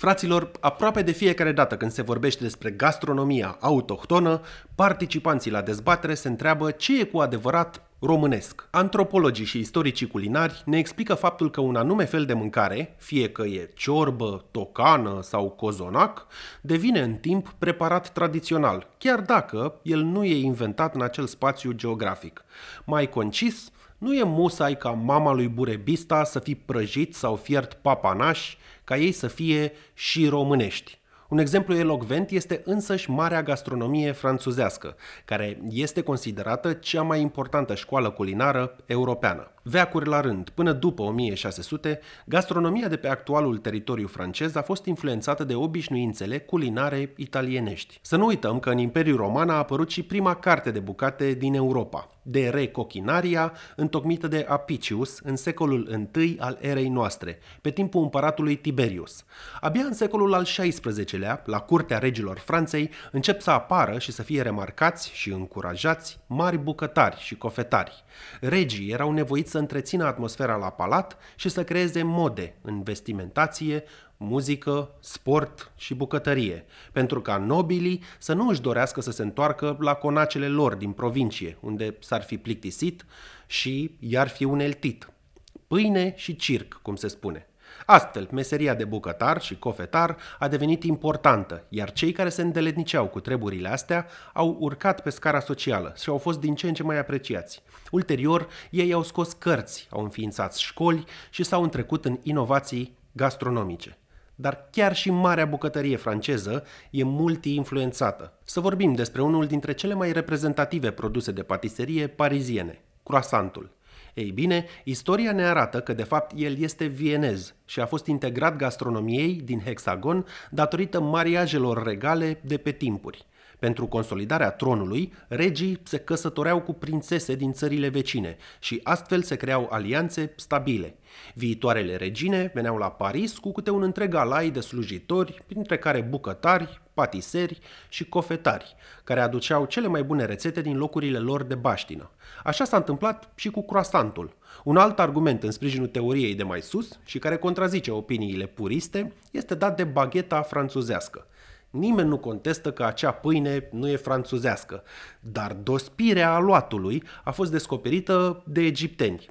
Fraților, aproape de fiecare dată când se vorbește despre gastronomia autohtonă, participanții la dezbatere se întreabă ce e cu adevărat românesc. Antropologii și istoricii culinari ne explică faptul că un anume fel de mâncare, fie că e ciorbă, tocană sau cozonac, devine în timp preparat tradițional, chiar dacă el nu e inventat în acel spațiu geografic. Mai concis, nu e musai ca mama lui Burebista să fi prăjit sau fiert papanaș, ca ei să fie și românești. Un exemplu elocvent este însăși marea gastronomie franțuzească, care este considerată cea mai importantă școală culinară europeană. Veacuri la rând, până după 1600, gastronomia de pe actualul teritoriu francez a fost influențată de obișnuințele culinare italienești. Să nu uităm că în Imperiul Roman a apărut și prima carte de bucate din Europa, de Re Cochinaria, întocmită de Apicius în secolul I al erei noastre, pe timpul împăratului Tiberius. Abia în secolul al XVI-lea, la curtea regilor Franței, încep să apară și să fie remarcați și încurajați mari bucătari și cofetari. Regii erau nevoiți să întrețină atmosfera la palat și să creeze mode în vestimentație, muzică, sport și bucătărie, pentru ca nobilii să nu își dorească să se întoarcă la conacele lor din provincie, unde s-ar fi plictisit și i-ar fi uneltit. Pâine și circ, cum se spune. Astfel, meseria de bucătar și cofetar a devenit importantă, iar cei care se îndeletniceau cu treburile astea au urcat pe scara socială și au fost din ce în ce mai apreciați. Ulterior, ei au scos cărți, au înființat școli și s-au întrecut în inovații gastronomice dar chiar și marea bucătărie franceză e multi-influențată. Să vorbim despre unul dintre cele mai reprezentative produse de patiserie pariziene, croissantul. Ei bine, istoria ne arată că de fapt el este vienez și a fost integrat gastronomiei din hexagon datorită mariajelor regale de pe timpuri. Pentru consolidarea tronului, regii se căsătoreau cu prințese din țările vecine și astfel se creau alianțe stabile. Viitoarele regine veneau la Paris cu câte un întreg alai de slujitori, printre care bucătari, patiseri și cofetari, care aduceau cele mai bune rețete din locurile lor de baștină. Așa s-a întâmplat și cu croasantul. Un alt argument în sprijinul teoriei de mai sus și care contrazice opiniile puriste este dat de bagheta franțuzească. Nimeni nu contestă că acea pâine nu e franțuzească, dar dospirea aluatului a fost descoperită de egipteni.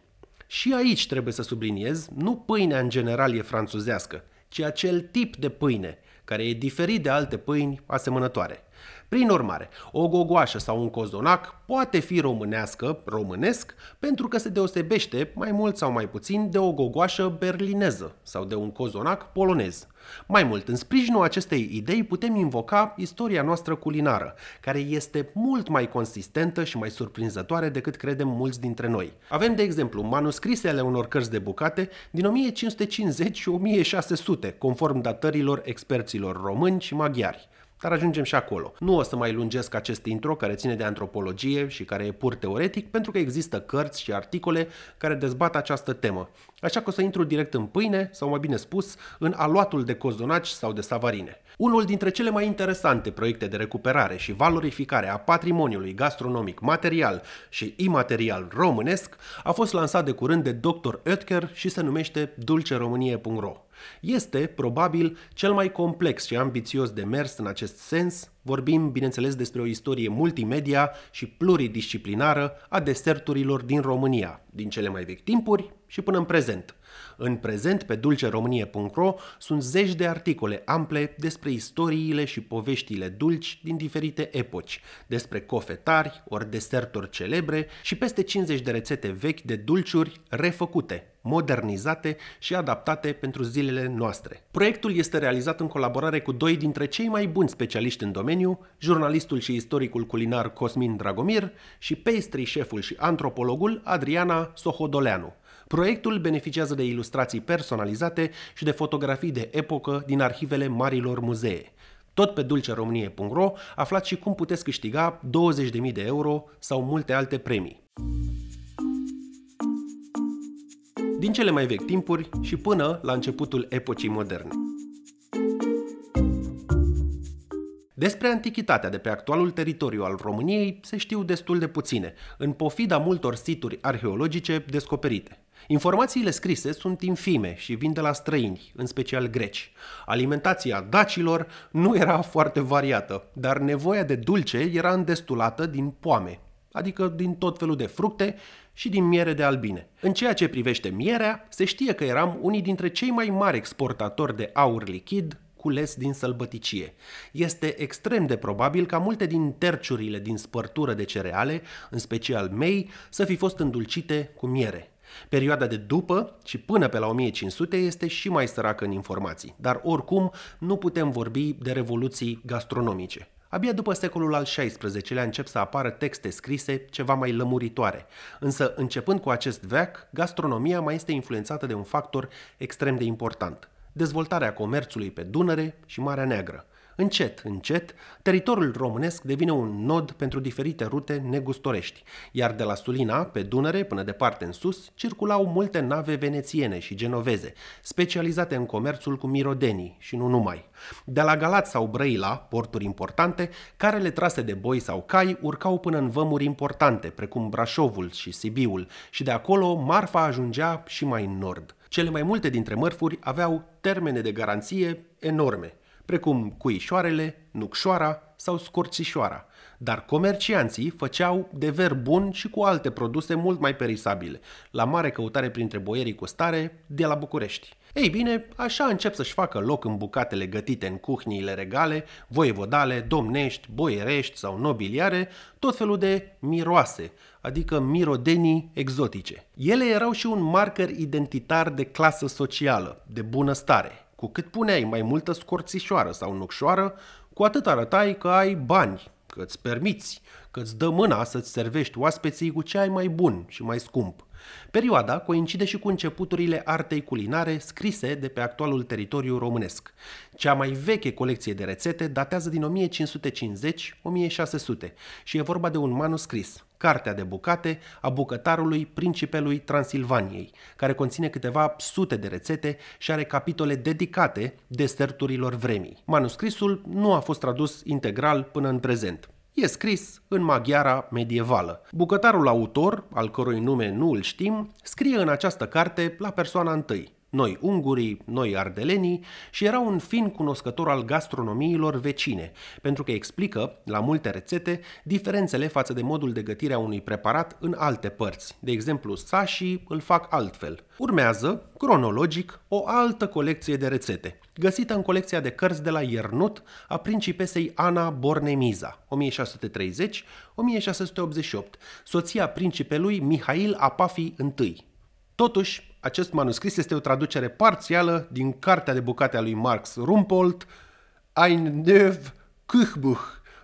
Și aici trebuie să subliniez, nu pâinea în general e franțuzească, ci acel tip de pâine, care e diferit de alte pâini asemănătoare. Prin urmare, o gogoașă sau un cozonac poate fi românească, românesc, pentru că se deosebește mai mult sau mai puțin de o gogoașă berlineză sau de un cozonac polonez – mai mult, în sprijinul acestei idei putem invoca istoria noastră culinară, care este mult mai consistentă și mai surprinzătoare decât credem mulți dintre noi. Avem, de exemplu, manuscrise ale unor cărți de bucate din 1550 și 1600, conform datărilor experților români și maghiari. Dar ajungem și acolo. Nu o să mai lungesc acest intro care ține de antropologie și care e pur teoretic, pentru că există cărți și articole care dezbat această temă. Așa că o să intru direct în pâine, sau mai bine spus, în aluatul de cozonaci sau de savarine. Unul dintre cele mai interesante proiecte de recuperare și valorificare a patrimoniului gastronomic material și imaterial românesc a fost lansat de curând de Dr. Oetker și se numește dulceromânie.ro. Este, probabil, cel mai complex și ambițios de mers în acest sens, vorbim, bineînțeles, despre o istorie multimedia și pluridisciplinară a deserturilor din România, din cele mai vechi timpuri și până în prezent. În prezent, pe dulceromanie.ro sunt zeci de articole ample despre istoriile și poveștile dulci din diferite epoci, despre cofetari ori deserturi celebre și peste 50 de rețete vechi de dulciuri refăcute, modernizate și adaptate pentru zilele noastre. Proiectul este realizat în colaborare cu doi dintre cei mai buni specialiști în domeniu, jurnalistul și istoricul culinar Cosmin Dragomir și pastry șeful și antropologul Adriana Sohodoleanu. Proiectul beneficiază de ilustrații personalizate și de fotografii de epocă din arhivele marilor muzee. Tot pe dulceromnie.ro aflați și cum puteți câștiga 20.000 de euro sau multe alte premii. Din cele mai vechi timpuri și până la începutul epocii moderne. Despre antichitatea de pe actualul teritoriu al României se știu destul de puține, în pofida multor situri arheologice descoperite. Informațiile scrise sunt infime și vin de la străini, în special greci. Alimentația dacilor nu era foarte variată, dar nevoia de dulce era îndestulată din poame, adică din tot felul de fructe și din miere de albine. În ceea ce privește mierea, se știe că eram unii dintre cei mai mari exportatori de aur lichid cules din sălbăticie. Este extrem de probabil ca multe din terciurile din spărtură de cereale, în special mei, să fi fost îndulcite cu miere. Perioada de după și până pe la 1500 este și mai săracă în informații, dar oricum nu putem vorbi de revoluții gastronomice. Abia după secolul al XVI-lea încep să apară texte scrise ceva mai lămuritoare, însă începând cu acest veac, gastronomia mai este influențată de un factor extrem de important – dezvoltarea comerțului pe Dunăre și Marea Neagră – Încet, încet, teritoriul românesc devine un nod pentru diferite rute negustorești, iar de la Sulina, pe Dunăre, până departe în sus, circulau multe nave venețiene și genoveze, specializate în comerțul cu mirodenii și nu numai. De la Galați sau Brăila, porturi importante, carele trase de boi sau cai urcau până în vămuri importante, precum Brașovul și Sibiul, și de acolo marfa ajungea și mai în nord. Cele mai multe dintre mărfuri aveau termene de garanție enorme – precum cuișoarele, nucșoara sau scorțișoara, dar comercianții făceau de ver bun și cu alte produse mult mai perisabile, la mare căutare printre boierii cu stare de la București. Ei bine, așa încep să-și facă loc în bucatele gătite în cuhniile regale, voievodale, domnești, boierești sau nobiliare, tot felul de miroase, adică mirodenii exotice. Ele erau și un marker identitar de clasă socială, de bunăstare. Cu cât puneai mai multă scorțișoară sau nucșoară, cu atât arătai că ai bani, că îți permiți, că îți dă mâna să-ți servești oaspeții cu ce ai mai bun și mai scump. Perioada coincide și cu începuturile artei culinare scrise de pe actualul teritoriu românesc. Cea mai veche colecție de rețete datează din 1550-1600 și e vorba de un manuscris, cartea de bucate a bucătarului principelui Transilvaniei, care conține câteva sute de rețete și are capitole dedicate deserturilor vremii. Manuscrisul nu a fost tradus integral până în prezent, e scris în maghiara medievală. Bucătarul autor, al cărui nume nu îl știm, scrie în această carte la persoana întâi noi ungurii, noi ardelenii și era un fin cunoscător al gastronomiilor vecine, pentru că explică, la multe rețete, diferențele față de modul de gătire a unui preparat în alte părți. De exemplu, sașii îl fac altfel. Urmează, cronologic, o altă colecție de rețete, găsită în colecția de cărți de la Iernut a principesei Ana Bornemiza, 1630-1688, soția principelui Mihail Apafi I. Totuși, acest manuscris este o traducere parțială din cartea de bucate a lui Marx Rumpold, Ein Neuf Küchbuch,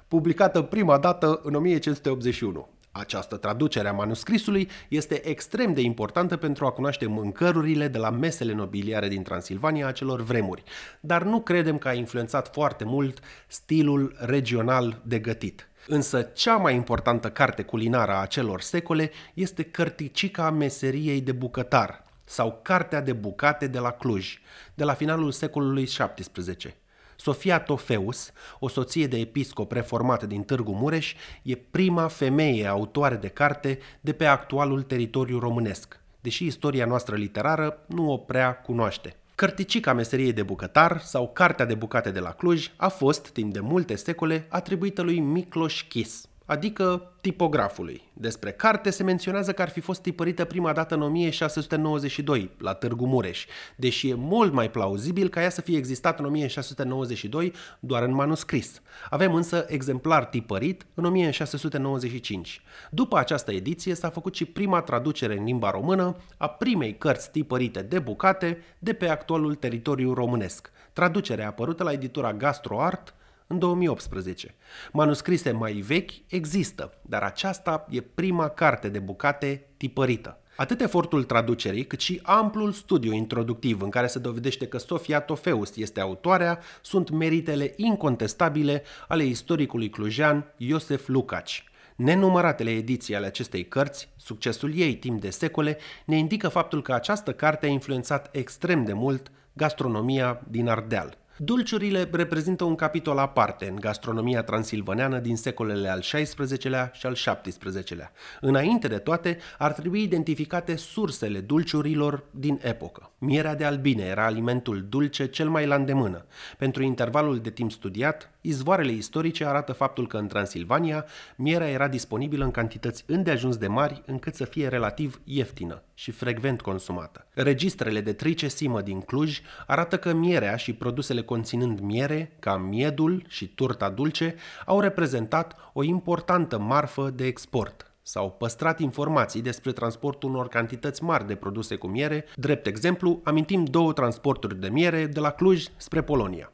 publicată prima dată în 1581. Această traducere a manuscrisului este extrem de importantă pentru a cunoaște mâncărurile de la mesele nobiliare din Transilvania acelor vremuri, dar nu credem că a influențat foarte mult stilul regional de gătit. Însă cea mai importantă carte culinară a acelor secole este Cărticica meseriei de bucătar, sau Cartea de bucate de la Cluj, de la finalul secolului XVII. Sofia Tofeus, o soție de episcop reformată din Târgu Mureș, e prima femeie autoare de carte de pe actualul teritoriu românesc, deși istoria noastră literară nu o prea cunoaște. Cărticica meseriei de bucătar sau Cartea de bucate de la Cluj a fost, timp de multe secole, atribuită lui Micloș Chis, adică tipografului. Despre carte se menționează că ar fi fost tipărită prima dată în 1692, la Târgu Mureș, deși e mult mai plauzibil ca ea să fie existat în 1692 doar în manuscris. Avem însă exemplar tipărit în 1695. După această ediție s-a făcut și prima traducere în limba română a primei cărți tipărite de bucate de pe actualul teritoriu românesc. Traducerea apărută la editura Gastroart în 2018. Manuscrise mai vechi există, dar aceasta e prima carte de bucate tipărită. Atât efortul traducerii, cât și amplul studiu introductiv în care se dovedește că Sofia Tofeus este autoarea, sunt meritele incontestabile ale istoricului clujean Iosef Lucaci. Nenumăratele ediții ale acestei cărți, succesul ei timp de secole, ne indică faptul că această carte a influențat extrem de mult gastronomia din Ardeal. Dulciurile reprezintă un capitol aparte în gastronomia transilvaneană din secolele al XVI-lea și al XVII-lea. Înainte de toate, ar trebui identificate sursele dulciurilor din epocă. Mierea de albine era alimentul dulce cel mai la îndemână. Pentru intervalul de timp studiat, izvoarele istorice arată faptul că în Transilvania, mierea era disponibilă în cantități îndeajuns de mari încât să fie relativ ieftină și frecvent consumată. Registrele de tricesimă din Cluj arată că mierea și produsele conținând miere, ca miedul și turta dulce, au reprezentat o importantă marfă de export. S-au păstrat informații despre transportul unor cantități mari de produse cu miere. Drept exemplu, amintim două transporturi de miere de la Cluj spre Polonia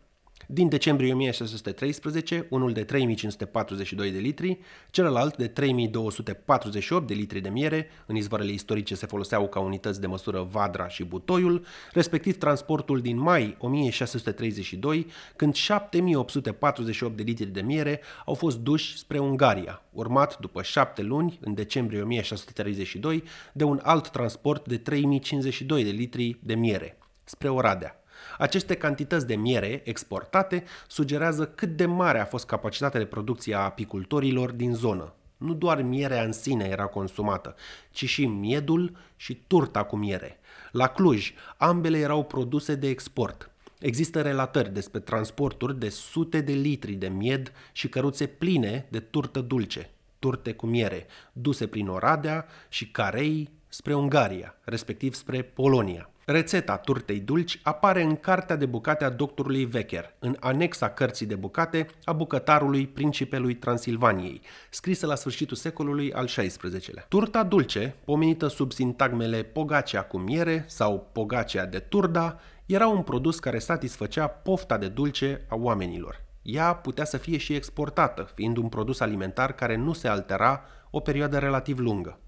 din decembrie 1613, unul de 3542 de litri, celălalt de 3248 de litri de miere, în izvoarele istorice se foloseau ca unități de măsură Vadra și Butoiul, respectiv transportul din mai 1632, când 7848 de litri de miere au fost duși spre Ungaria, urmat după șapte luni, în decembrie 1632, de un alt transport de 3052 de litri de miere, spre Oradea. Aceste cantități de miere exportate sugerează cât de mare a fost capacitatea de producție a apicultorilor din zonă. Nu doar mierea în sine era consumată, ci și miedul și turta cu miere. La Cluj, ambele erau produse de export. Există relatări despre transporturi de sute de litri de mied și căruțe pline de turtă dulce, turte cu miere, duse prin Oradea și Carei spre Ungaria, respectiv spre Polonia. Rețeta turtei dulci apare în cartea de bucate a doctorului Vecher, în anexa cărții de bucate a bucătarului principelui Transilvaniei, scrisă la sfârșitul secolului al XVI-lea. Turta dulce, pomenită sub sintagmele pogacea cu miere sau pogacea de turda, era un produs care satisfăcea pofta de dulce a oamenilor. Ea putea să fie și exportată, fiind un produs alimentar care nu se altera o perioadă relativ lungă.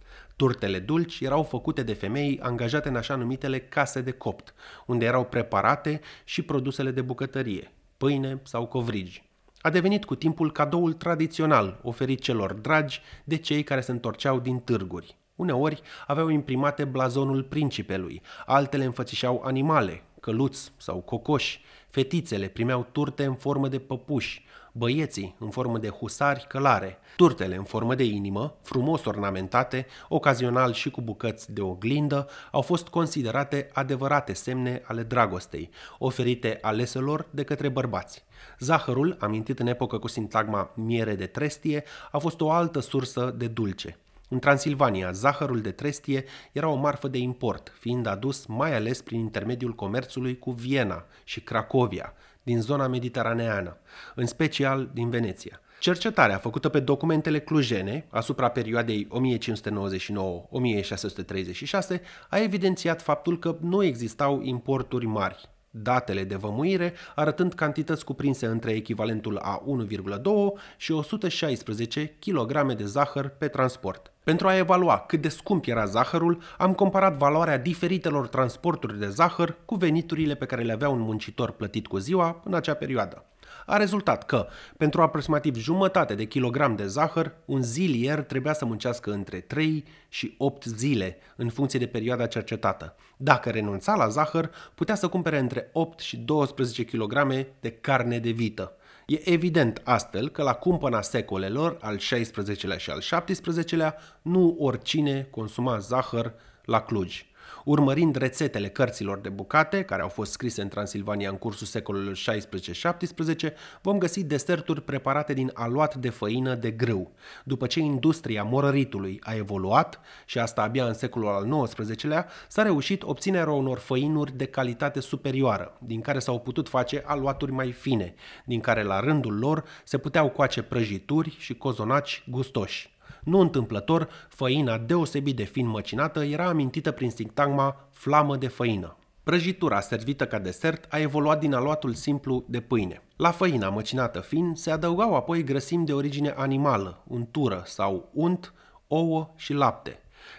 Turtele dulci erau făcute de femei angajate în așa numitele case de copt, unde erau preparate și produsele de bucătărie, pâine sau covrigi. A devenit cu timpul cadoul tradițional oferit celor dragi de cei care se întorceau din târguri. Uneori aveau imprimate blazonul principelui, altele înfățișau animale, căluți sau cocoși, fetițele primeau turte în formă de păpuși, băieții în formă de husari călare, turtele în formă de inimă, frumos ornamentate, ocazional și cu bucăți de oglindă, au fost considerate adevărate semne ale dragostei, oferite aleselor de către bărbați. Zahărul, amintit în epocă cu sintagma miere de trestie, a fost o altă sursă de dulce. În Transilvania, zahărul de trestie era o marfă de import, fiind adus mai ales prin intermediul comerțului cu Viena și Cracovia, din zona mediteraneană, în special din Veneția. Cercetarea făcută pe documentele clujene asupra perioadei 1599-1636 a evidențiat faptul că nu existau importuri mari datele de vămuire, arătând cantități cuprinse între echivalentul a 1,2 și 116 kg de zahăr pe transport. Pentru a evalua cât de scump era zahărul, am comparat valoarea diferitelor transporturi de zahăr cu veniturile pe care le avea un muncitor plătit cu ziua în acea perioadă a rezultat că, pentru aproximativ jumătate de kilogram de zahăr, un zilier trebuia să muncească între 3 și 8 zile, în funcție de perioada cercetată. Dacă renunța la zahăr, putea să cumpere între 8 și 12 kg de carne de vită. E evident astfel că la cumpăna secolelor, al 16-lea și al 17-lea, nu oricine consuma zahăr la Cluj urmărind rețetele cărților de bucate, care au fost scrise în Transilvania în cursul secolului 16-17, vom găsi deserturi preparate din aluat de făină de grâu. După ce industria morăritului a evoluat, și asta abia în secolul al XIX-lea, s-a reușit obținerea unor făinuri de calitate superioară, din care s-au putut face aluaturi mai fine, din care la rândul lor se puteau coace prăjituri și cozonaci gustoși. Nu întâmplător, făina deosebit de fin măcinată era amintită prin sintagma flamă de făină. Prăjitura servită ca desert a evoluat din aluatul simplu de pâine. La făina măcinată fin se adăugau apoi grăsimi de origine animală, untură sau unt, ouă și lapte.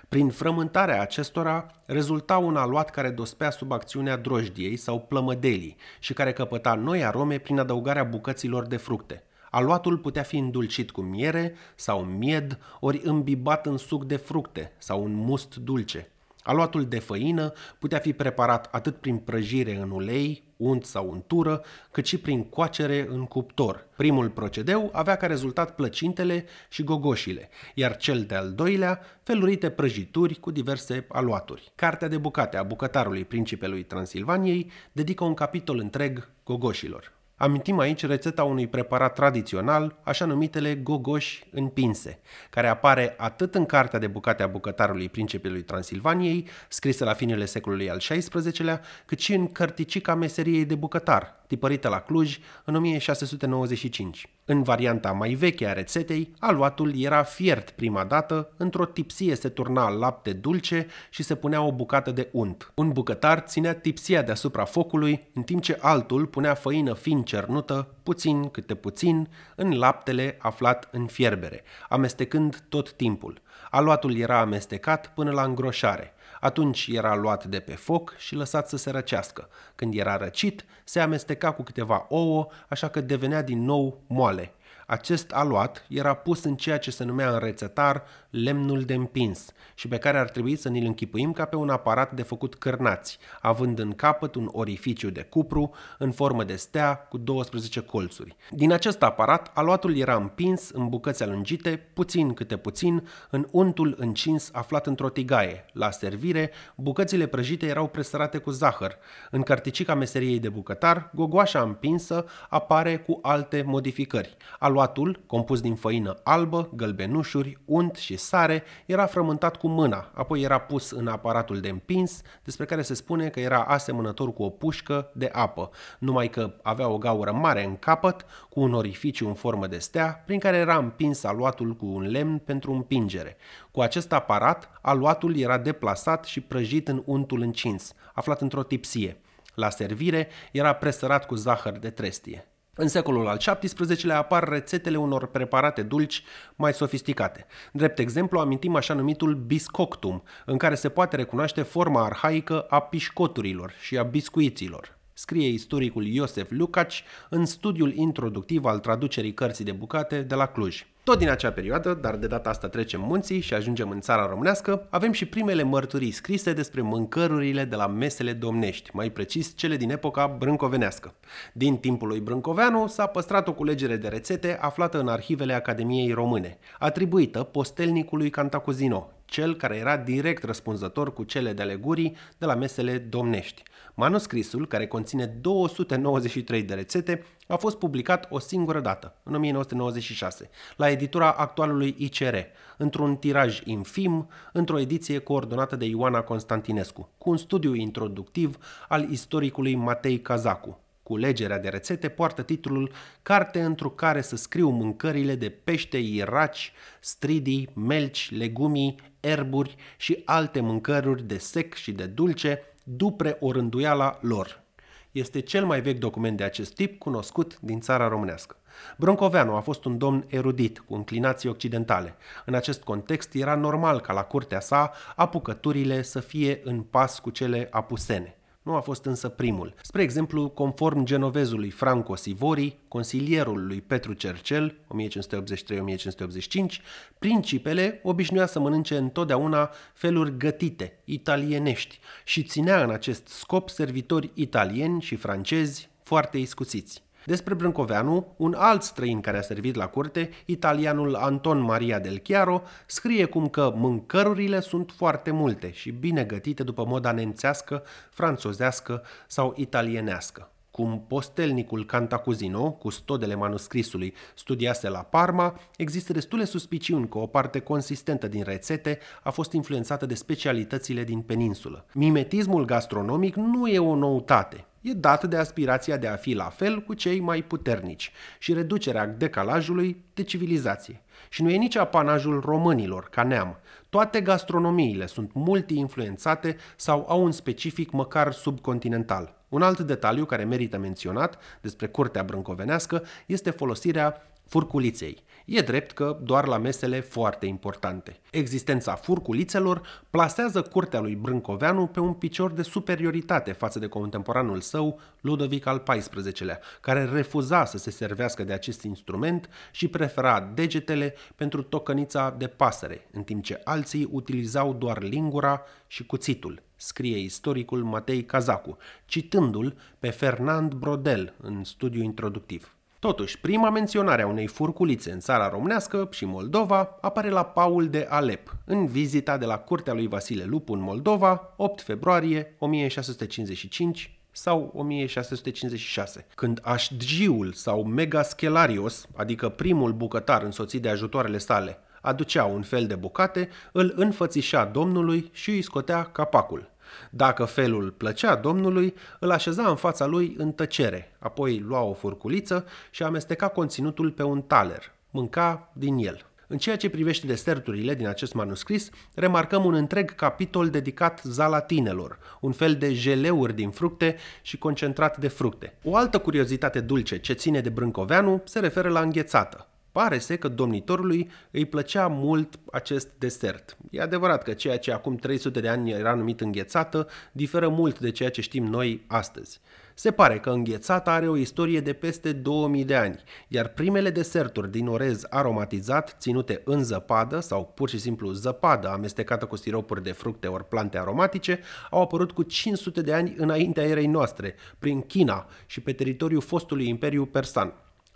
Prin frământarea acestora rezulta un aluat care dospea sub acțiunea drojdiei sau plămădelii și care căpăta noi arome prin adăugarea bucăților de fructe. Aluatul putea fi îndulcit cu miere sau mied, ori îmbibat în suc de fructe sau în must dulce. Aluatul de făină putea fi preparat atât prin prăjire în ulei, unt sau untură, cât și prin coacere în cuptor. Primul procedeu avea ca rezultat plăcintele și gogoșile, iar cel de-al doilea felurite prăjituri cu diverse aluaturi. Cartea de bucate a bucătarului principelui Transilvaniei dedică un capitol întreg gogoșilor. Amintim aici rețeta unui preparat tradițional, așa numitele gogoși împinse, care apare atât în cartea de bucate a bucătarului principiului Transilvaniei, scrisă la finele secolului al XVI-lea, cât și în cărticica meseriei de bucătar, tipărită la Cluj în 1695. În varianta mai veche a rețetei, aluatul era fiert prima dată, într-o tipsie se turna lapte dulce și se punea o bucată de unt. Un bucătar ținea tipsia deasupra focului, în timp ce altul punea făină fin cernută, puțin câte puțin, în laptele aflat în fierbere, amestecând tot timpul. Aluatul era amestecat până la îngroșare. Atunci era luat de pe foc și lăsat să se răcească. Când era răcit, se amesteca cu câteva ouă, așa că devenea din nou moale. Acest aluat era pus în ceea ce se numea în rețetar lemnul de împins și pe care ar trebui să ne-l închipuim ca pe un aparat de făcut cârnați, având în capăt un orificiu de cupru în formă de stea cu 12 colțuri. Din acest aparat, aluatul era împins în bucăți alungite, puțin câte puțin, în untul încins aflat într-o tigaie. La servire, bucățile prăjite erau presărate cu zahăr. În carticica meseriei de bucătar, gogoașa împinsă apare cu alte modificări. Alu Aluatul, compus din făină albă, gălbenușuri, unt și sare, era frământat cu mâna, apoi era pus în aparatul de împins, despre care se spune că era asemănător cu o pușcă de apă, numai că avea o gaură mare în capăt, cu un orificiu în formă de stea, prin care era împins aluatul cu un lemn pentru împingere. Cu acest aparat, aluatul era deplasat și prăjit în untul încins, aflat într-o tipsie. La servire era presărat cu zahăr de trestie. În secolul al XVII-lea apar rețetele unor preparate dulci mai sofisticate. Drept exemplu, amintim așa numitul biscoctum, în care se poate recunoaște forma arhaică a pișcoturilor și a biscuiților scrie istoricul Iosef Lucaci în studiul introductiv al traducerii cărții de bucate de la Cluj. Tot din acea perioadă, dar de data asta trecem munții și ajungem în țara românească, avem și primele mărturii scrise despre mâncărurile de la mesele domnești, mai precis cele din epoca brâncovenească. Din timpul lui Brâncoveanu s-a păstrat o culegere de rețete aflată în arhivele Academiei Române, atribuită postelnicului Cantacuzino, cel care era direct răspunzător cu cele de alegurii de la mesele domnești. Manuscrisul, care conține 293 de rețete, a fost publicat o singură dată, în 1996, la editura actualului ICR, într-un tiraj infim, într-o ediție coordonată de Ioana Constantinescu, cu un studiu introductiv al istoricului Matei Cazacu. Culegerea de rețete poartă titlul Carte într-o care să scriu mâncările de pește, iraci, stridii, melci, legumii, erburi și alte mâncăruri de sec și de dulce, după o rânduiala lor. Este cel mai vechi document de acest tip cunoscut din țara românească. Broncoveanu a fost un domn erudit, cu înclinații occidentale. În acest context era normal ca la curtea sa apucăturile să fie în pas cu cele apusene. Nu a fost însă primul. Spre exemplu, conform genovezului Franco Sivori, consilierul lui Petru Cercel, 1583-1585, principele obișnuia să mănânce întotdeauna feluri gătite, italienești, și ținea în acest scop servitori italieni și francezi foarte iscusiți. Despre Brâncoveanu, un alt străin care a servit la curte, italianul Anton Maria del Chiaro, scrie cum că mâncărurile sunt foarte multe și bine gătite după moda nemțească, franțozească sau italienească cum postelnicul Cantacuzino, cu stodele manuscrisului, studiase la Parma, există destule suspiciuni că o parte consistentă din rețete a fost influențată de specialitățile din peninsulă. Mimetismul gastronomic nu e o noutate, e dată de aspirația de a fi la fel cu cei mai puternici și reducerea decalajului de civilizație. Și nu e nici apanajul românilor ca neam. Toate gastronomiile sunt multi-influențate sau au un specific măcar subcontinental. Un alt detaliu care merită menționat despre curtea brâncovenească este folosirea furculiței – E drept că doar la mesele foarte importante. Existența furculițelor plasează curtea lui Brâncoveanu pe un picior de superioritate față de contemporanul său, Ludovic al XIV-lea, care refuza să se servească de acest instrument și prefera degetele pentru tocănița de pasăre, în timp ce alții utilizau doar lingura și cuțitul, scrie istoricul Matei Cazacu, citându-l pe Fernand Brodel în studiu introductiv. Totuși, prima menționare a unei furculițe în țara românească și Moldova apare la Paul de Alep, în vizita de la curtea lui Vasile Lupu în Moldova, 8 februarie 1655 sau 1656, când Așdjiul sau Megaschelarios, adică primul bucătar însoțit de ajutoarele sale, aducea un fel de bucate, îl înfățișa domnului și îi scotea capacul. Dacă felul plăcea domnului, îl așeza în fața lui în tăcere, apoi lua o furculiță și amesteca conținutul pe un taler, mânca din el. În ceea ce privește deserturile din acest manuscris, remarcăm un întreg capitol dedicat zalatinelor, un fel de jeleuri din fructe și concentrat de fructe. O altă curiozitate dulce ce ține de Brâncoveanu se referă la înghețată. Pare se că domnitorului îi plăcea mult acest desert. E adevărat că ceea ce acum 300 de ani era numit înghețată diferă mult de ceea ce știm noi astăzi. Se pare că înghețata are o istorie de peste 2000 de ani, iar primele deserturi din orez aromatizat, ținute în zăpadă sau pur și simplu zăpadă amestecată cu siropuri de fructe ori plante aromatice, au apărut cu 500 de ani înaintea erei noastre, prin China și pe teritoriul fostului Imperiu Persan.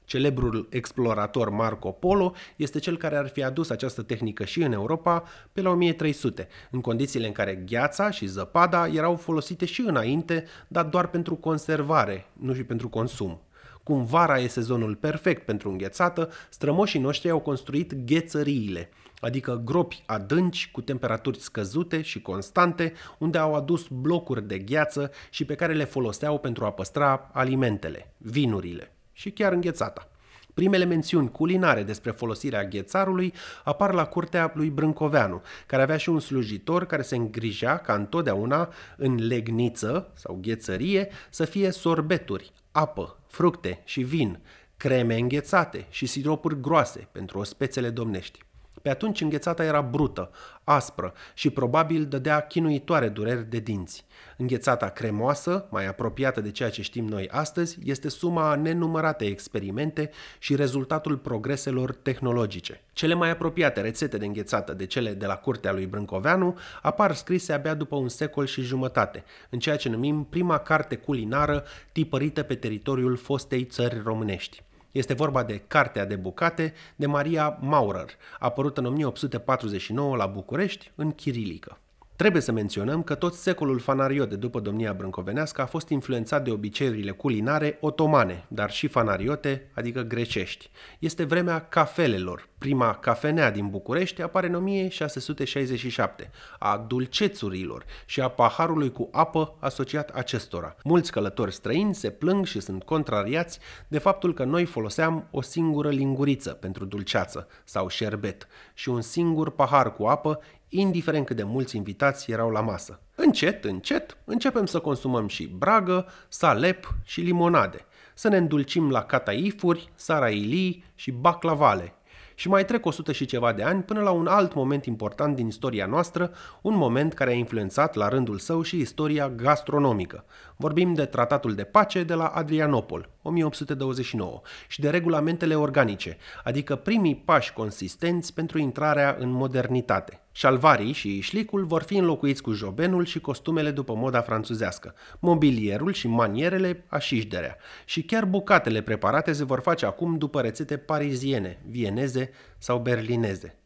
Celebrul explorator Marco Polo este cel care ar fi adus această tehnică și în Europa pe la 1300, în condițiile în care gheața și zăpada erau folosite și înainte, dar doar pentru conservare, nu și pentru consum. Cum vara e sezonul perfect pentru înghețată, strămoșii noștri au construit ghețăriile, adică gropi adânci cu temperaturi scăzute și constante, unde au adus blocuri de gheață și pe care le foloseau pentru a păstra alimentele, vinurile și chiar înghețata. Primele mențiuni culinare despre folosirea ghețarului apar la curtea lui Brâncoveanu, care avea și un slujitor care se îngrija ca întotdeauna în legniță sau ghețărie să fie sorbeturi, apă, fructe și vin, creme înghețate și siropuri groase pentru ospețele domnești. Pe atunci înghețata era brută, aspră și probabil dădea chinuitoare dureri de dinți. Înghețata cremoasă, mai apropiată de ceea ce știm noi astăzi, este suma a nenumărate experimente și rezultatul progreselor tehnologice. Cele mai apropiate rețete de înghețată de cele de la curtea lui Brâncoveanu apar scrise abia după un secol și jumătate, în ceea ce numim prima carte culinară tipărită pe teritoriul fostei țări românești. Este vorba de Cartea de bucate de Maria Maurer, apărută în 1849 la București, în chirilică. Trebuie să menționăm că tot secolul fanariot de după domnia brâncovenească a fost influențat de obiceiurile culinare otomane, dar și fanariote, adică grecești. Este vremea cafelelor. Prima cafenea din București apare în 1667, a dulcețurilor și a paharului cu apă asociat acestora. Mulți călători străini se plâng și sunt contrariați de faptul că noi foloseam o singură linguriță pentru dulceață sau șerbet și un singur pahar cu apă, indiferent cât de mulți invitați erau la masă. Încet, încet, începem să consumăm și bragă, salep și limonade, să ne îndulcim la cataifuri, sarailii și baclavale. Și mai trec 100 și ceva de ani până la un alt moment important din istoria noastră, un moment care a influențat la rândul său și istoria gastronomică. Vorbim de Tratatul de Pace de la Adrianopol, 1829 și de regulamentele organice, adică primii pași consistenți pentru intrarea în modernitate. Șalvarii și șlicul vor fi înlocuiți cu jobenul și costumele după moda franțuzească, mobilierul și manierele așișderea și chiar bucatele preparate se vor face acum după rețete pariziene, vieneze sau berlineze.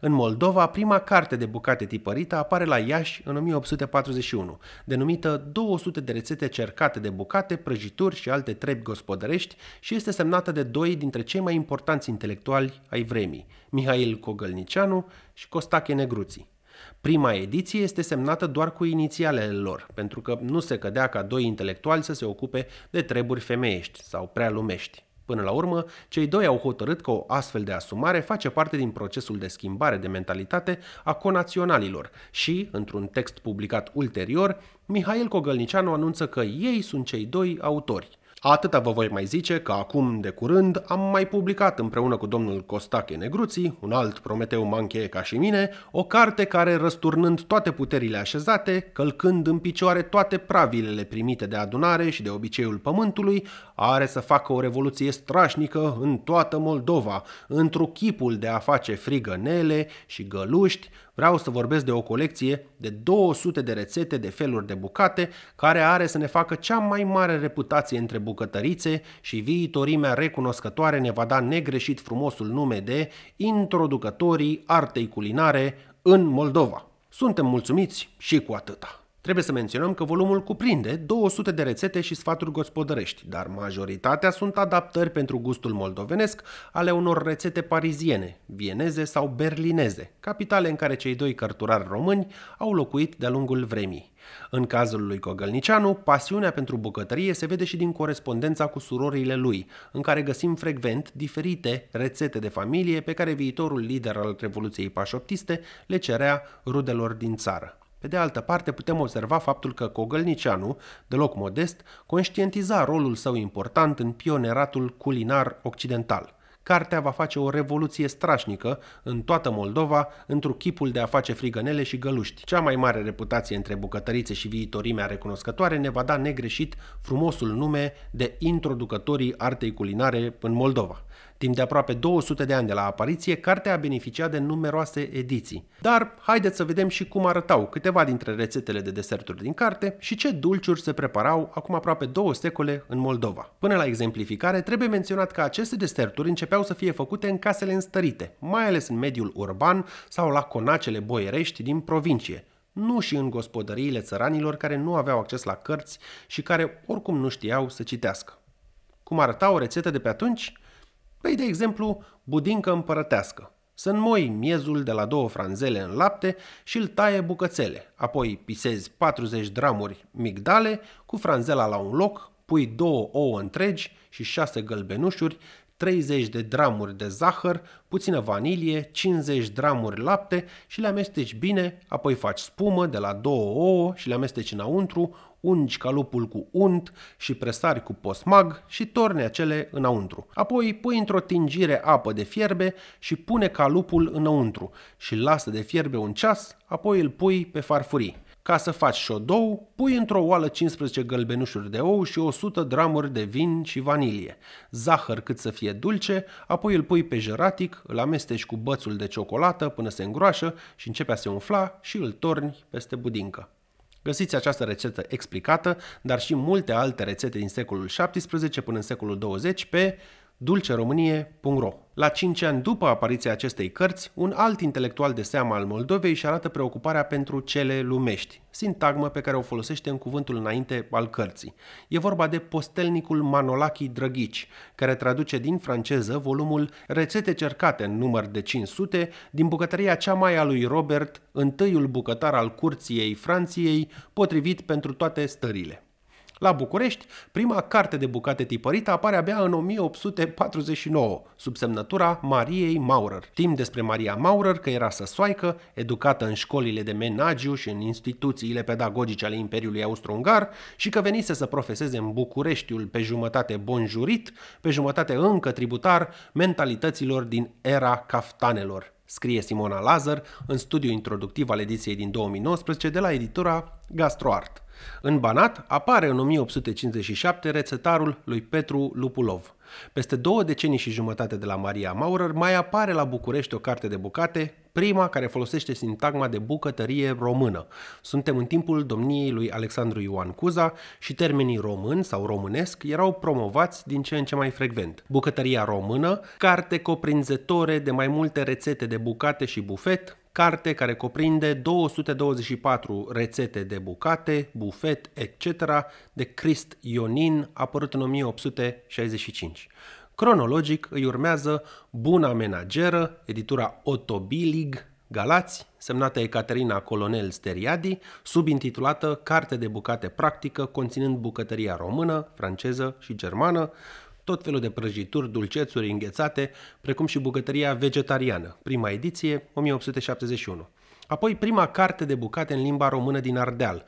În Moldova, prima carte de bucate tipărită apare la Iași în 1841, denumită 200 de rețete cercate de bucate, prăjituri și alte trebi gospodărești și este semnată de doi dintre cei mai importanți intelectuali ai vremii, Mihail Cogălnicianu și Costache Negruții. Prima ediție este semnată doar cu inițialele lor, pentru că nu se cădea ca doi intelectuali să se ocupe de treburi femeiești sau prea lumești. Până la urmă, cei doi au hotărât că o astfel de asumare face parte din procesul de schimbare de mentalitate a conaționalilor și, într-un text publicat ulterior, Mihail Cogălnicianu anunță că ei sunt cei doi autori – Atâta vă voi mai zice că acum de curând am mai publicat împreună cu domnul Costache Negruții, un alt Prometeu Mancheie ca și mine, o carte care, răsturnând toate puterile așezate, călcând în picioare toate pravilele primite de adunare și de obiceiul pământului, are să facă o revoluție strașnică în toată Moldova, într într-o chipul de a face frigănele și găluști, Vreau să vorbesc de o colecție de 200 de rețete de feluri de bucate care are să ne facă cea mai mare reputație între bucătărițe și viitorimea recunoscătoare ne va da negreșit frumosul nume de introducătorii artei culinare în Moldova. Suntem mulțumiți și cu atâta. Trebuie să menționăm că volumul cuprinde 200 de rețete și sfaturi gospodărești, dar majoritatea sunt adaptări pentru gustul moldovenesc ale unor rețete pariziene, vieneze sau berlineze, capitale în care cei doi cărturari români au locuit de-a lungul vremii. În cazul lui Cogălnicianu, pasiunea pentru bucătărie se vede și din corespondența cu surorile lui, în care găsim frecvent diferite rețete de familie pe care viitorul lider al Revoluției Pașoptiste le cerea rudelor din țară. Pe de altă parte, putem observa faptul că Cogălnicianu, deloc modest, conștientiza rolul său important în pioneratul culinar occidental. Cartea va face o revoluție strașnică în toată Moldova într chipul de a face frigănele și găluști. Cea mai mare reputație între bucătărițe și viitorimea recunoscătoare ne va da negreșit frumosul nume de introducătorii artei culinare în Moldova. Timp de aproape 200 de ani de la apariție, cartea a beneficiat de numeroase ediții. Dar haideți să vedem și cum arătau câteva dintre rețetele de deserturi din carte și ce dulciuri se preparau acum aproape două secole în Moldova. Până la exemplificare, trebuie menționat că aceste deserturi începeau să fie făcute în casele înstărite, mai ales în mediul urban sau la conacele boierești din provincie, nu și în gospodăriile țăranilor care nu aveau acces la cărți și care oricum nu știau să citească. Cum arăta o rețetă de pe atunci? Păi, de exemplu, budincă împărătească. Să înmoi miezul de la două franzele în lapte și îl taie bucățele, apoi pisezi 40 dramuri migdale cu franzela la un loc, pui două ouă întregi și șase gălbenușuri, 30 de dramuri de zahăr, puțină vanilie, 50 dramuri lapte și le amesteci bine, apoi faci spumă de la două ouă și le amesteci înăuntru, ungi calupul cu unt și presari cu posmag și torne acele înăuntru. Apoi pui într-o tingire apă de fierbe și pune calupul înăuntru și lasă de fierbe un ceas, apoi îl pui pe farfurii. Ca să faci șodou, pui într-o oală 15 gălbenușuri de ou și 100 dramuri de vin și vanilie, zahăr cât să fie dulce, apoi îl pui pe jeratic, îl amesteci cu bățul de ciocolată până se îngroașă și începe a se umfla și îl torni peste budincă. Găsiți această rețetă explicată, dar și multe alte rețete din secolul 17 până în secolul 20 pe dulceromânie.ro La 5 ani după apariția acestei cărți, un alt intelectual de seamă al Moldovei și arată preocuparea pentru cele lumești, sintagmă pe care o folosește în cuvântul înainte al cărții. E vorba de postelnicul Manolachi Drăghici, care traduce din franceză volumul Rețete cercate în număr de 500 din bucătăria cea mai a lui Robert, întâiul bucătar al curției Franției, potrivit pentru toate stările. La București, prima carte de bucate tipărită apare abia în 1849, sub semnătura Mariei Maurer. Timp despre Maria Maurer că era săsoaică, educată în școlile de menagiu și în instituțiile pedagogice ale Imperiului Austro-Ungar și că venise să profeseze în Bucureștiul pe jumătate bonjurit, pe jumătate încă tributar mentalităților din era caftanelor scrie Simona Lazar în studiu introductiv al ediției din 2019 de la editura Gastroart. În Banat apare în 1857 rețetarul lui Petru Lupulov. Peste două decenii și jumătate de la Maria Maurer mai apare la București o carte de bucate, prima care folosește sintagma de bucătărie română. Suntem în timpul domniei lui Alexandru Ioan Cuza și termenii român sau românesc erau promovați din ce în ce mai frecvent. Bucătăria română, carte coprinzătoare de mai multe rețete de bucate și bufet, carte care cuprinde 224 rețete de bucate, bufet, etc. de Crist Ionin, apărut în 1865. Cronologic îi urmează Buna menageră, editura Otobilig, Galați, semnată Ecaterina Colonel Steriadi, subintitulată Carte de bucate practică, conținând bucătăria română, franceză și germană, tot felul de prăjituri, dulcețuri înghețate, precum și bucătăria vegetariană, prima ediție, 1871. Apoi prima carte de bucate în limba română din Ardeal,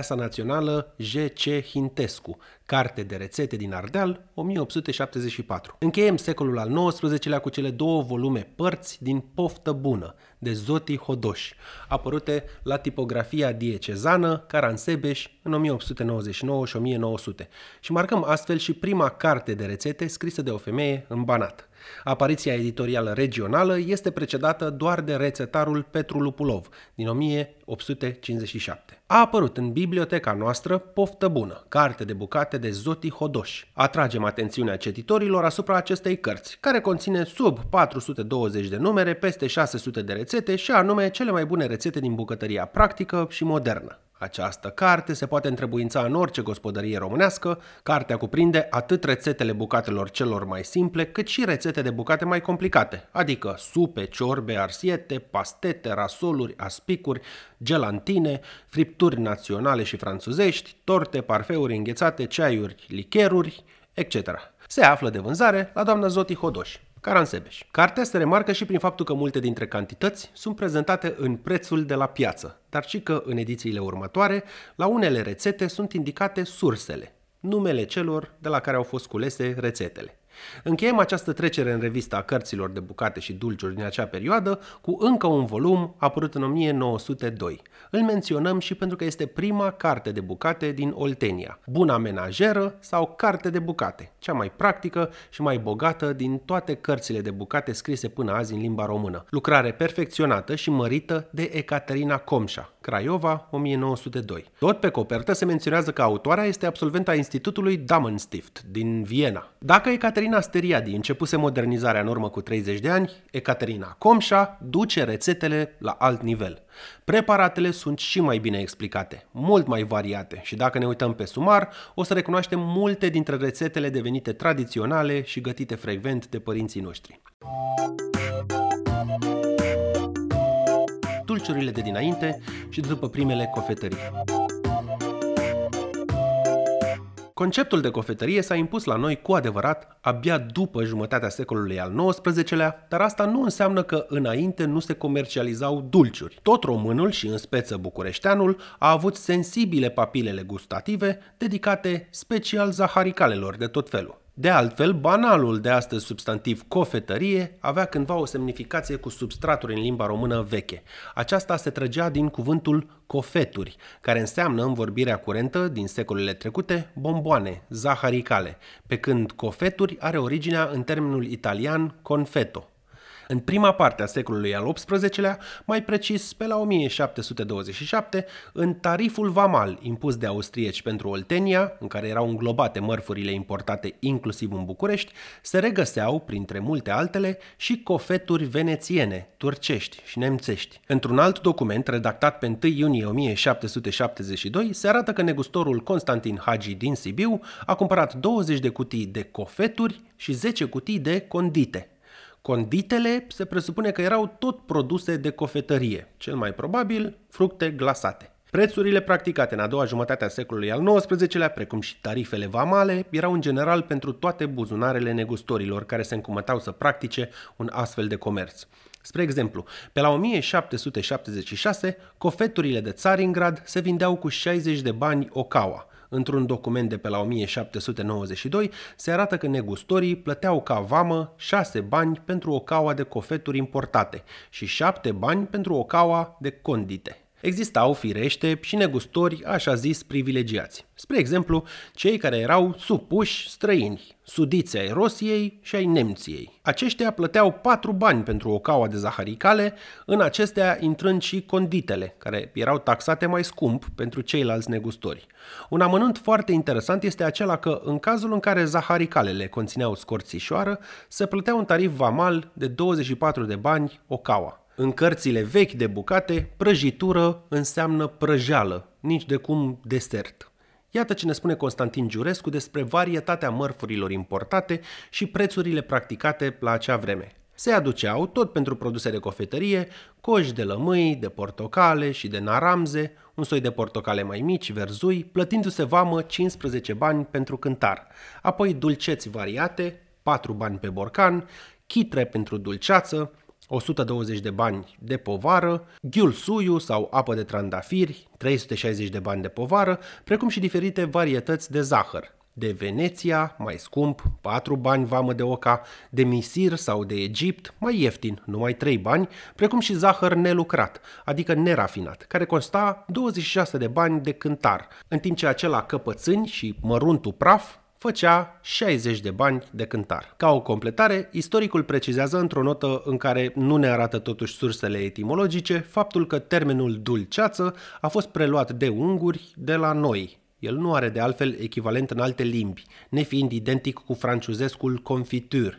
sa națională J.C. Hintescu, carte de rețete din Ardeal, 1874. Încheiem secolul al XIX-lea cu cele două volume părți din Poftă Bună, de Zoti Hodoș, apărute la tipografia diecezană Caransebeș în 1899 și 1900 și marcăm astfel și prima carte de rețete scrisă de o femeie în Banat. Apariția editorială regională este precedată doar de rețetarul Petru Lupulov din 1857. A apărut în biblioteca noastră Poftă Bună, carte de bucate de Zoti Hodoș. Atragem atențiunea cititorilor asupra acestei cărți, care conține sub 420 de numere, peste 600 de rețete și anume cele mai bune rețete din bucătăria practică și modernă. Această carte se poate întrebuința în orice gospodărie românească. Cartea cuprinde atât rețetele bucatelor celor mai simple, cât și rețete de bucate mai complicate, adică supe, ciorbe, arsiete, pastete, rasoluri, aspicuri, gelantine, fripturi naționale și franțuzești, torte, parfeuri înghețate, ceaiuri, licheruri, etc. Se află de vânzare la doamna Zoti Hodoși. Caransebeș. Cartea se remarcă și prin faptul că multe dintre cantități sunt prezentate în prețul de la piață, dar și că în edițiile următoare, la unele rețete sunt indicate sursele, numele celor de la care au fost culese rețetele. Încheiem această trecere în revista a cărților de bucate și dulciuri din acea perioadă cu încă un volum apărut în 1902. Îl menționăm și pentru că este prima carte de bucate din Oltenia, Buna menajeră sau Carte de bucate, cea mai practică și mai bogată din toate cărțile de bucate scrise până azi în limba română, lucrare perfecționată și mărită de Ecaterina Comșa, Craiova, 1902. Tot pe copertă se menționează că autoarea este absolventa Institutului Damenstift din Viena. Dacă Ecaterina Steriadi începuse modernizarea în urmă cu 30 de ani, Ecaterina Comșa duce rețetele la alt nivel. Preparatele sunt și mai bine explicate, mult mai variate și dacă ne uităm pe sumar, o să recunoaștem multe dintre rețetele devenite tradiționale și gătite frecvent de părinții noștri. Thank you colțurile de dinainte și după primele cofetării. Conceptul de cofetărie s-a impus la noi cu adevărat abia după jumătatea secolului al XIX-lea, dar asta nu înseamnă că înainte nu se comercializau dulciuri. Tot românul și în speță bucureșteanul a avut sensibile papilele gustative dedicate special zaharicalelor de tot felul. De altfel, banalul de astăzi substantiv cofetărie avea cândva o semnificație cu substraturi în limba română veche. Aceasta se trăgea din cuvântul cofeturi, care înseamnă în vorbirea curentă din secolele trecute bomboane, zaharicale, pe când cofeturi are originea în termenul italian confetto. În prima parte a secolului al XVIII-lea, mai precis pe la 1727, în tariful vamal impus de austrieci pentru Oltenia, în care erau înglobate mărfurile importate inclusiv în București, se regăseau, printre multe altele, și cofeturi venețiene, turcești și nemțești. Într-un alt document redactat pe 1 iunie 1772, se arată că negustorul Constantin Hagi din Sibiu a cumpărat 20 de cutii de cofeturi și 10 cutii de condite. Conditele se presupune că erau tot produse de cofetărie, cel mai probabil fructe glasate. Prețurile practicate în a doua jumătate a secolului al XIX-lea, precum și tarifele vamale, erau în general pentru toate buzunarele negustorilor care se încumătau să practice un astfel de comerț. Spre exemplu, pe la 1776, cofeturile de Țaringrad se vindeau cu 60 de bani o caua într-un document de pe la 1792, se arată că negustorii plăteau ca vamă 6 bani pentru o caua de cofeturi importate și 7 bani pentru o caua de condite. Existau, firește, și negustori, așa zis, privilegiați. Spre exemplu, cei care erau supuși străini, sudiți ai Rosiei și ai Nemției. Aceștia plăteau patru bani pentru o caua de zaharicale, în acestea intrând și conditele, care erau taxate mai scump pentru ceilalți negustori. Un amănunt foarte interesant este acela că, în cazul în care zaharicalele conțineau scorțișoară, se plătea un tarif vamal de 24 de bani o caua. În cărțile vechi de bucate, prăjitură înseamnă prăjeală, nici de cum desert. Iată ce ne spune Constantin Giurescu despre varietatea mărfurilor importate și prețurile practicate la acea vreme. Se aduceau, tot pentru produse de cofetărie, coși de lămâi, de portocale și de naramze, un soi de portocale mai mici, verzui, plătindu-se vamă 15 bani pentru cântar, apoi dulceți variate, 4 bani pe borcan, chitre pentru dulceață, 120 de bani de povară, ghiul suiu sau apă de trandafiri, 360 de bani de povară, precum și diferite varietăți de zahăr, de Veneția, mai scump, 4 bani vamă de oca, de misir sau de Egipt, mai ieftin, numai 3 bani, precum și zahăr nelucrat, adică nerafinat, care costa 26 de bani de cântar, în timp ce acela căpățâni și măruntul praf făcea 60 de bani de cântar. Ca o completare, istoricul precizează într-o notă în care nu ne arată totuși sursele etimologice faptul că termenul dulceață a fost preluat de unguri de la noi, el nu are de altfel echivalent în alte limbi, nefiind identic cu francezescul confitur.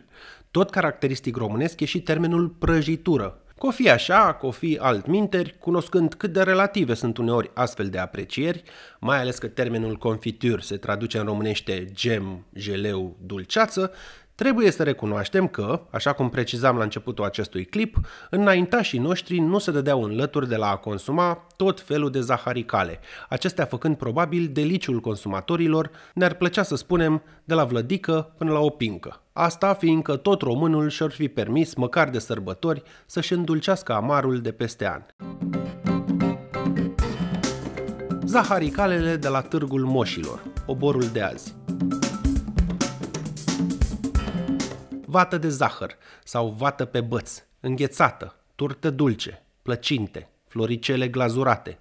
Tot caracteristic românesc e și termenul prăjitură, Că fi așa, că fi altminteri, cunoscând cât de relative sunt uneori astfel de aprecieri, mai ales că termenul confitur se traduce în românește gem, jeleu, dulceață, Trebuie să recunoaștem că, așa cum precizam la începutul acestui clip, înaintașii noștri nu se dădeau în lături de la a consuma tot felul de zaharicale, acestea făcând probabil deliciul consumatorilor, ne-ar plăcea să spunem, de la vlădică până la o pincă. Asta fiindcă tot românul și-ar fi permis, măcar de sărbători, să-și îndulcească amarul de peste an. Zaharicalele de la Târgul Moșilor, oborul de azi. vată de zahăr sau vată pe băț, înghețată, turtă dulce, plăcinte, floricele glazurate,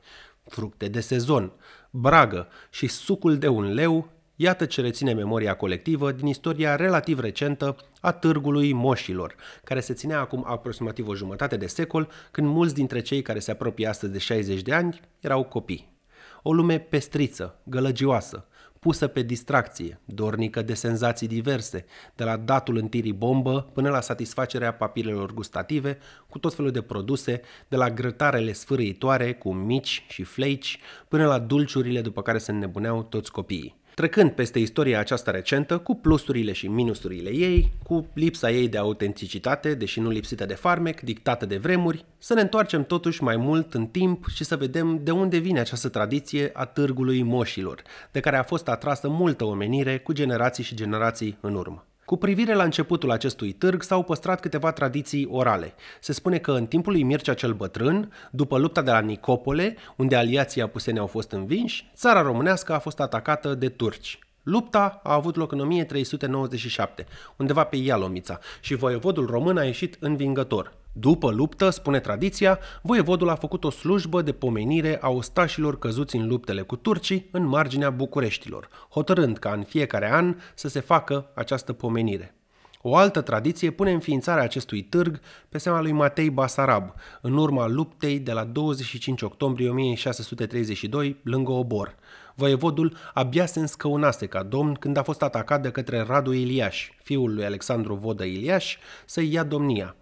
fructe de sezon, bragă și sucul de un leu, iată ce reține memoria colectivă din istoria relativ recentă a târgului moșilor, care se ținea acum aproximativ o jumătate de secol, când mulți dintre cei care se apropie astăzi de 60 de ani erau copii. O lume pestriță, gălăgioasă, pusă pe distracție, dornică de senzații diverse, de la datul întirii bombă până la satisfacerea papilelor gustative cu tot felul de produse, de la grătarele sfârâitoare cu mici și fleici până la dulciurile după care se nebuneau toți copiii trecând peste istoria aceasta recentă cu plusurile și minusurile ei, cu lipsa ei de autenticitate, deși nu lipsită de farmec, dictată de vremuri, să ne întoarcem totuși mai mult în timp și să vedem de unde vine această tradiție a târgului moșilor, de care a fost atrasă multă omenire cu generații și generații în urmă. Cu privire la începutul acestui târg s-au păstrat câteva tradiții orale. Se spune că în timpul lui Mircea cel Bătrân, după lupta de la Nicopole, unde aliații apuseni au fost învinși, țara românească a fost atacată de turci. Lupta a avut loc în 1397, undeva pe Ialomița, și voievodul român a ieșit învingător. După luptă, spune tradiția, voievodul a făcut o slujbă de pomenire a ostașilor căzuți în luptele cu turcii în marginea Bucureștilor, hotărând ca în fiecare an să se facă această pomenire. O altă tradiție pune înființarea acestui târg pe seama lui Matei Basarab, în urma luptei de la 25 octombrie 1632 lângă Obor. Voievodul abia se înscăunase ca domn când a fost atacat de către Radu Iliaș, fiul lui Alexandru Vodă Iliaș, să ia domnia –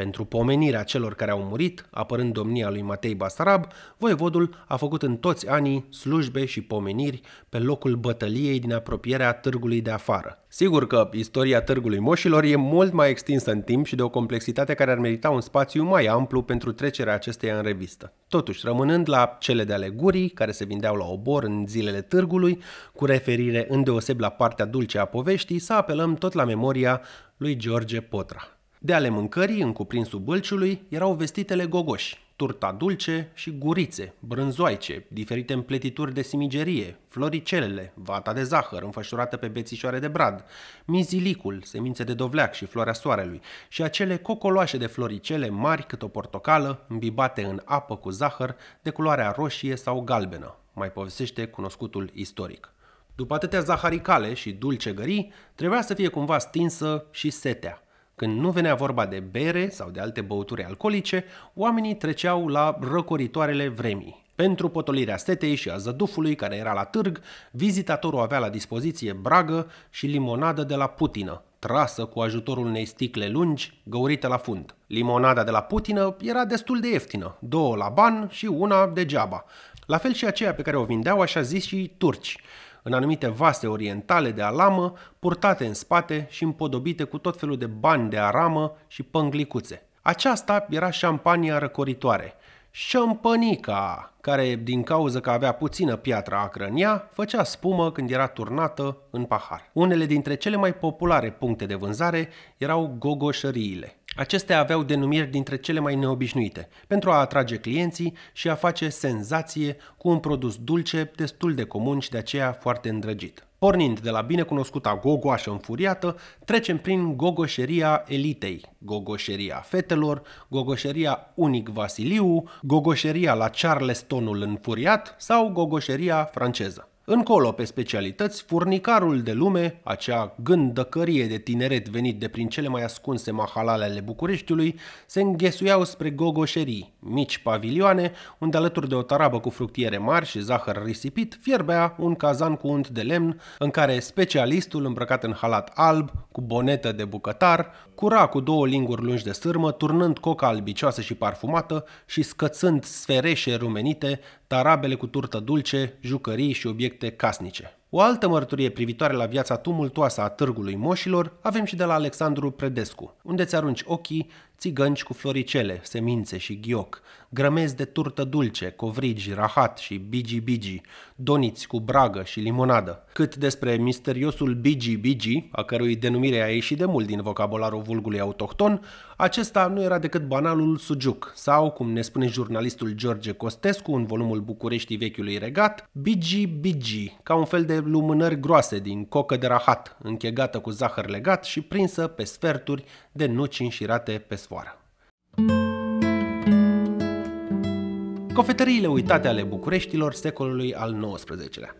pentru pomenirea celor care au murit, apărând domnia lui Matei Basarab, voievodul a făcut în toți anii slujbe și pomeniri pe locul bătăliei din apropierea târgului de afară. Sigur că istoria târgului moșilor e mult mai extinsă în timp și de o complexitate care ar merita un spațiu mai amplu pentru trecerea acesteia în revistă. Totuși, rămânând la cele de alegurii, care se vindeau la obor în zilele târgului, cu referire îndeoseb la partea dulce a poveștii, să apelăm tot la memoria lui George Potra. De ale mâncării, în cuprinsul bâlciului, erau vestitele gogoși, turta dulce și gurițe, brânzoaice, diferite împletituri de simigerie, floricelele, vata de zahăr înfășurată pe bețișoare de brad, mizilicul, semințe de dovleac și floarea soarelui și acele cocoloașe de floricele mari cât o portocală, îmbibate în apă cu zahăr de culoarea roșie sau galbenă, mai povestește cunoscutul istoric. După atâtea zaharicale și dulce gării, trebuia să fie cumva stinsă și setea – când nu venea vorba de bere sau de alte băuturi alcoolice, oamenii treceau la răcoritoarele vremii. Pentru potolirea stetei și a zădufului care era la târg, vizitatorul avea la dispoziție bragă și limonadă de la putină, trasă cu ajutorul unei sticle lungi, găurite la fund. Limonada de la putină era destul de ieftină, două la ban și una degeaba. La fel și aceea pe care o vindeau așa zis și turci, în anumite vase orientale de alamă, purtate în spate și împodobite cu tot felul de bani de aramă și pânglicuțe. Aceasta era șampania răcoritoare, Șampanica, care, din cauza că avea puțină piatră acră în ea, făcea spumă când era turnată în pahar. Unele dintre cele mai populare puncte de vânzare erau gogoșăriile, Acestea aveau denumiri dintre cele mai neobișnuite, pentru a atrage clienții și a face senzație cu un produs dulce destul de comun și de aceea foarte îndrăgit. Pornind de la binecunoscuta gogoașă înfuriată, trecem prin gogoșeria elitei, gogoșeria fetelor, gogoșeria Unic Vasiliu, gogoșeria la Charlestonul înfuriat sau gogoșeria franceză. Încolo, pe specialități, furnicarul de lume, acea gândăcărie de tineret venit de prin cele mai ascunse mahalale ale Bucureștiului, se înghesuiau spre gogoșerii, mici pavilioane, unde alături de o tarabă cu fructiere mari și zahăr risipit, fierbea un cazan cu unt de lemn, în care specialistul, îmbrăcat în halat alb, cu bonetă de bucătar, cura cu două linguri lungi de sârmă, turnând coca albicioasă și parfumată și scățând sfereșe rumenite, tarabele cu turtă dulce, jucării și obiecte casnice. O altă mărturie privitoare la viața tumultoasă a târgului moșilor avem și de la Alexandru Predescu, unde ți arunci ochii țigănci cu floricele, semințe și ghioc, grămezi de turtă dulce, covrigi, rahat și bigi-bigi, doniți cu bragă și limonadă. Cât despre misteriosul bigi-bigi, a cărui denumire a ieșit de mult din vocabularul vulgului autohton, acesta nu era decât banalul sujuc, sau, cum ne spune jurnalistul George Costescu în volumul Bucureștii Vechiului Regat, bigi-bigi, ca un fel de lumânări groase din cocă de rahat, închegată cu zahăr legat și prinsă pe sferturi de nuci înșirate pe sfoară. Cofetăriile uitate ale Bucureștilor secolului al XIX-lea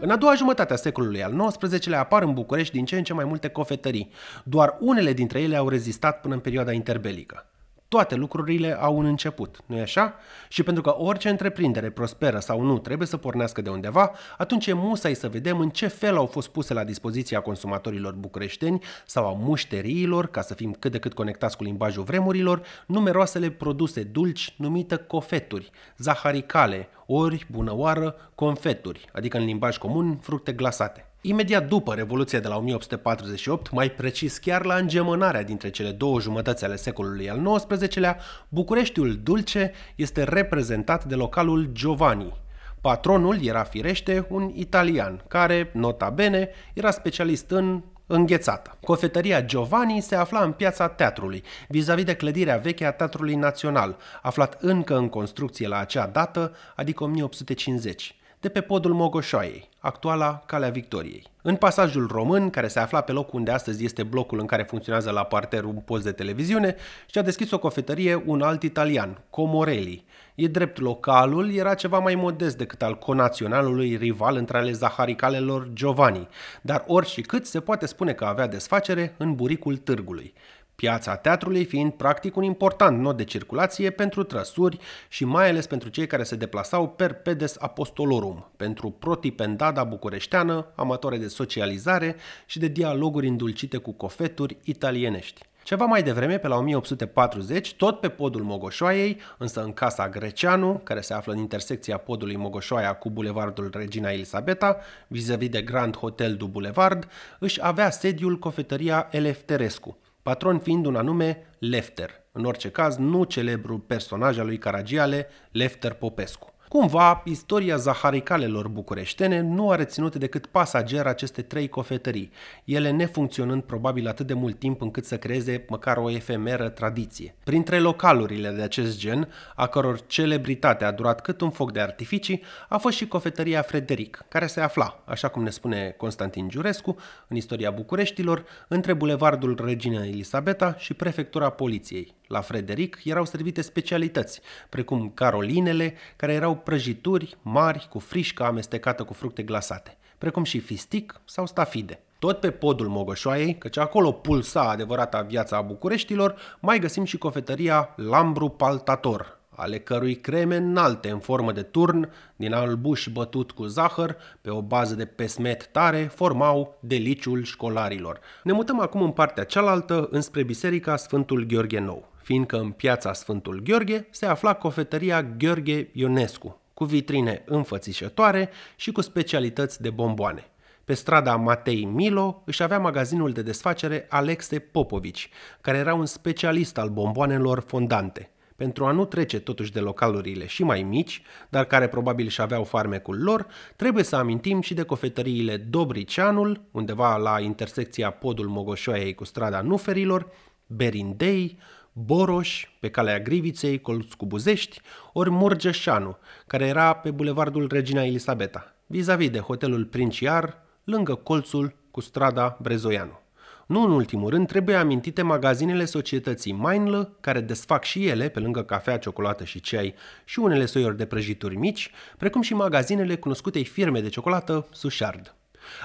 În a doua jumătate a secolului al XIX-lea apar în București din ce în ce mai multe cofetării. Doar unele dintre ele au rezistat până în perioada interbelică. Toate lucrurile au un început, nu-i așa? Și pentru că orice întreprindere prosperă sau nu trebuie să pornească de undeva, atunci e musai să vedem în ce fel au fost puse la dispoziția consumatorilor bucureșteni sau a mușteriilor, ca să fim cât de cât conectați cu limbajul vremurilor, numeroasele produse dulci numită cofeturi, zaharicale, ori, bunăoară, confeturi, adică în limbaj comun, fructe glasate. Imediat după Revoluția de la 1848, mai precis chiar la îngemânarea dintre cele două jumătăți ale secolului al XIX-lea, Bucureștiul dulce este reprezentat de localul Giovanni. Patronul era firește un italian, care, nota bene, era specialist în înghețată. Cofetăria Giovanni se afla în piața teatrului, vis-a-vis de clădirea veche a Teatrului Național, aflat încă în construcție la acea dată, adică 1850 de pe podul Mogoșoaiei, actuala Calea Victoriei. În pasajul român, care se afla pe locul unde astăzi este blocul în care funcționează la parter un post de televiziune, și-a deschis o cofetărie un alt italian, Comorelli. E drept localul, era ceva mai modest decât al conaționalului rival între ale zaharicalelor Giovanni, dar ori și cât se poate spune că avea desfacere în buricul târgului. Piața teatrului fiind practic un important nod de circulație pentru trăsuri și mai ales pentru cei care se deplasau per pedes apostolorum, pentru protipendada bucureșteană, amatoare de socializare și de dialoguri îndulcite cu cofeturi italienești. Ceva mai devreme, pe la 1840, tot pe podul Mogoșoaiei, însă în casa Greceanu, care se află în intersecția podului Mogoșoaia cu bulevardul Regina Elisabeta, vis-a-vis de Grand Hotel du Boulevard, își avea sediul cofetăria Elefterescu, patron fiind un anume Lefter, în orice caz nu celebru personaj al lui Caragiale, Lefter Popescu. Cumva, istoria zaharicalelor bucureștene nu a reținut decât pasager aceste trei cofetării, ele nefuncționând probabil atât de mult timp încât să creeze măcar o efemeră tradiție. Printre localurile de acest gen, a căror celebritate a durat cât un foc de artificii, a fost și cofetăria Frederic, care se afla, așa cum ne spune Constantin Giurescu, în istoria Bucureștilor, între bulevardul Regina Elisabeta și prefectura poliției la Frederic erau servite specialități, precum carolinele, care erau prăjituri mari cu frișcă amestecată cu fructe glasate, precum și fistic sau stafide. Tot pe podul Mogoșoaiei, căci acolo pulsa adevărata viața a Bucureștilor, mai găsim și cofetăria Lambru Paltator, ale cărui creme înalte în formă de turn, din albuș bătut cu zahăr, pe o bază de pesmet tare, formau deliciul școlarilor. Ne mutăm acum în partea cealaltă, înspre Biserica Sfântul Gheorghe Nou fiindcă în piața Sfântul Gheorghe se afla cofetăria Gheorghe Ionescu, cu vitrine înfățișătoare și cu specialități de bomboane. Pe strada Matei Milo își avea magazinul de desfacere Alexe Popovici, care era un specialist al bomboanelor fondante. Pentru a nu trece totuși de localurile și mai mici, dar care probabil și aveau farmecul lor, trebuie să amintim și de cofetăriile Dobricianul, undeva la intersecția podul Mogoșoaiei cu strada Nuferilor, Berindei, Boroș, pe calea Griviței, colț cu Buzești, ori Murgeșanu, care era pe bulevardul Regina Elisabeta, vis-a-vis de hotelul Princiar, lângă colțul cu strada Brezoianu. Nu în ultimul rând, trebuie amintite magazinele societății Mainlă, care desfac și ele, pe lângă cafea, ciocolată și ceai, și unele soiuri de prăjituri mici, precum și magazinele cunoscutei firme de ciocolată Sushard.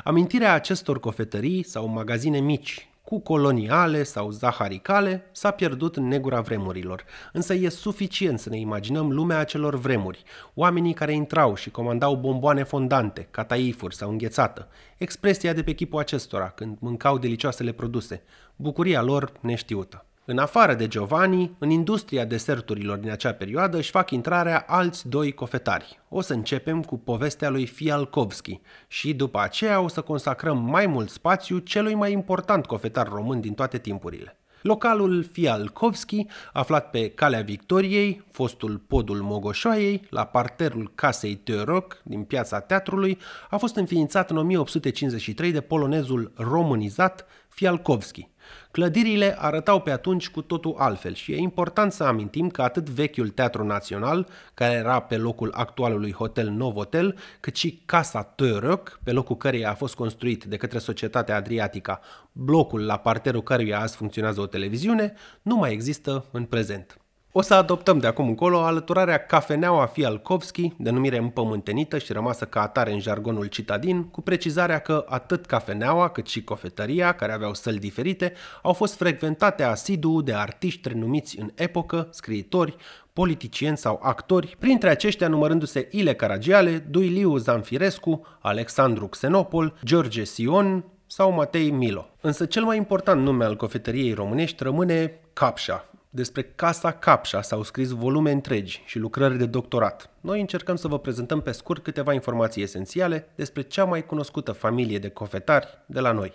Amintirea acestor cofetării sau magazine mici cu coloniale sau zaharicale, s-a pierdut în negura vremurilor. Însă e suficient să ne imaginăm lumea acelor vremuri, oamenii care intrau și comandau bomboane fondante, cataifuri sau înghețată, expresia de pe chipul acestora când mâncau delicioasele produse, bucuria lor neștiută. În afară de Giovanni, în industria deserturilor din acea perioadă își fac intrarea alți doi cofetari. O să începem cu povestea lui Fialkovski și după aceea o să consacrăm mai mult spațiu celui mai important cofetar român din toate timpurile. Localul Fialkovski, aflat pe Calea Victoriei, fostul podul Mogoșoaiei, la parterul casei Teoroc din piața teatrului, a fost înființat în 1853 de polonezul românizat Fialkovski. Clădirile arătau pe atunci cu totul altfel și e important să amintim că atât vechiul Teatru Național, care era pe locul actualului Hotel Novotel, cât și Casa Török, pe locul căreia a fost construit de către Societatea Adriatica, blocul la parterul căruia azi funcționează o televiziune, nu mai există în prezent. O să adoptăm de acum încolo alăturarea Cafeneaua Fialkovski, denumire împământenită și rămasă ca atare în jargonul citadin, cu precizarea că atât cafeneaua cât și cofetăria, care aveau săli diferite, au fost frecventate asidu de artiști renumiți în epocă, scriitori, politicieni sau actori, printre aceștia numărându-se Ile Caragiale, Duiliu Zanfirescu, Alexandru Xenopol, George Sion sau Matei Milo. Însă cel mai important nume al cofetăriei românești rămâne Capșa, despre Casa Capșa s-au scris volume întregi și lucrări de doctorat noi încercăm să vă prezentăm pe scurt câteva informații esențiale despre cea mai cunoscută familie de cofetari de la noi.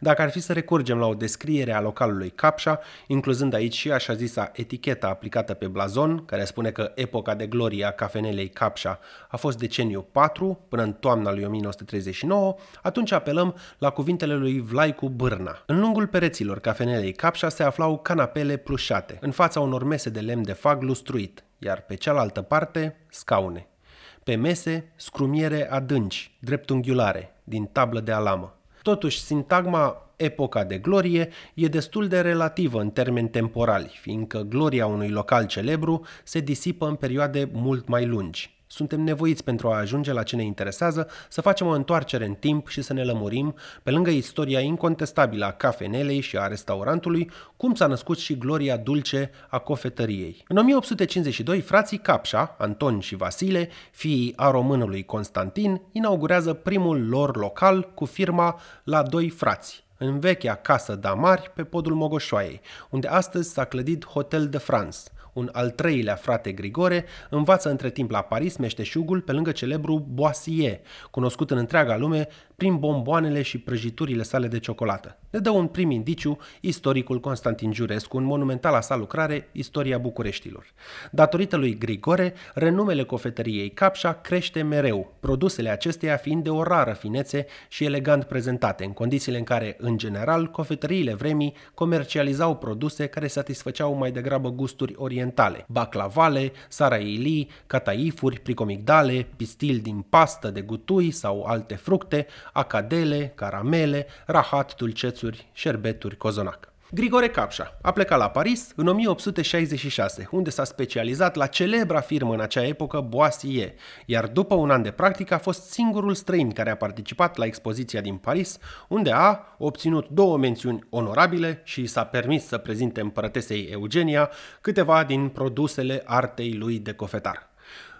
Dacă ar fi să recurgem la o descriere a localului Capșa, incluzând aici și așa zisa eticheta aplicată pe blazon, care spune că epoca de glorie a cafenelei Capșa a fost deceniu 4 până în toamna lui 1939, atunci apelăm la cuvintele lui Vlaicu Bârna. În lungul pereților cafenelei Capșa se aflau canapele plușate, în fața unor mese de lemn de fag lustruit, iar pe cealaltă parte scaune. Pe mese, scrumiere adânci, dreptunghiulare, din tablă de alamă. Totuși, sintagma epoca de glorie e destul de relativă în termeni temporali, fiindcă gloria unui local celebru se disipă în perioade mult mai lungi. Suntem nevoiți pentru a ajunge la ce ne interesează să facem o întoarcere în timp și să ne lămurim, pe lângă istoria incontestabilă a cafenelei și a restaurantului, cum s-a născut și gloria dulce a cofetăriei. În 1852, frații Capșa, Anton și Vasile, fiii a românului Constantin, inaugurează primul lor local cu firma La Doi Frați în vechea casă Damari pe podul Mogoșoaiei, unde astăzi s-a clădit Hotel de France, un al treilea frate Grigore, învață între timp la Paris meșteșugul pe lângă celebru Boissier, cunoscut în întreaga lume prin bomboanele și prăjiturile sale de ciocolată. Ne dă un prim indiciu istoricul Constantin Giurescu în monumentala sa lucrare Istoria Bucureștilor. Datorită lui Grigore, renumele cofetăriei Capșa crește mereu, produsele acesteia fiind de o rară finețe și elegant prezentate, în condițiile în care, în general, cofetăriile vremii comercializau produse care satisfăceau mai degrabă gusturi orientale, baclavale, saraili, cataifuri, pricomigdale, pistil din pastă de gutui sau alte fructe, acadele, caramele, rahat, dulcețuri dulciuri, șerbeturi, cozonac. Grigore Capșa a plecat la Paris în 1866, unde s-a specializat la celebra firmă în acea epocă Boisier, iar după un an de practică a fost singurul străin care a participat la expoziția din Paris, unde a obținut două mențiuni onorabile și s-a permis să prezinte împărătesei Eugenia câteva din produsele artei lui de cofetar.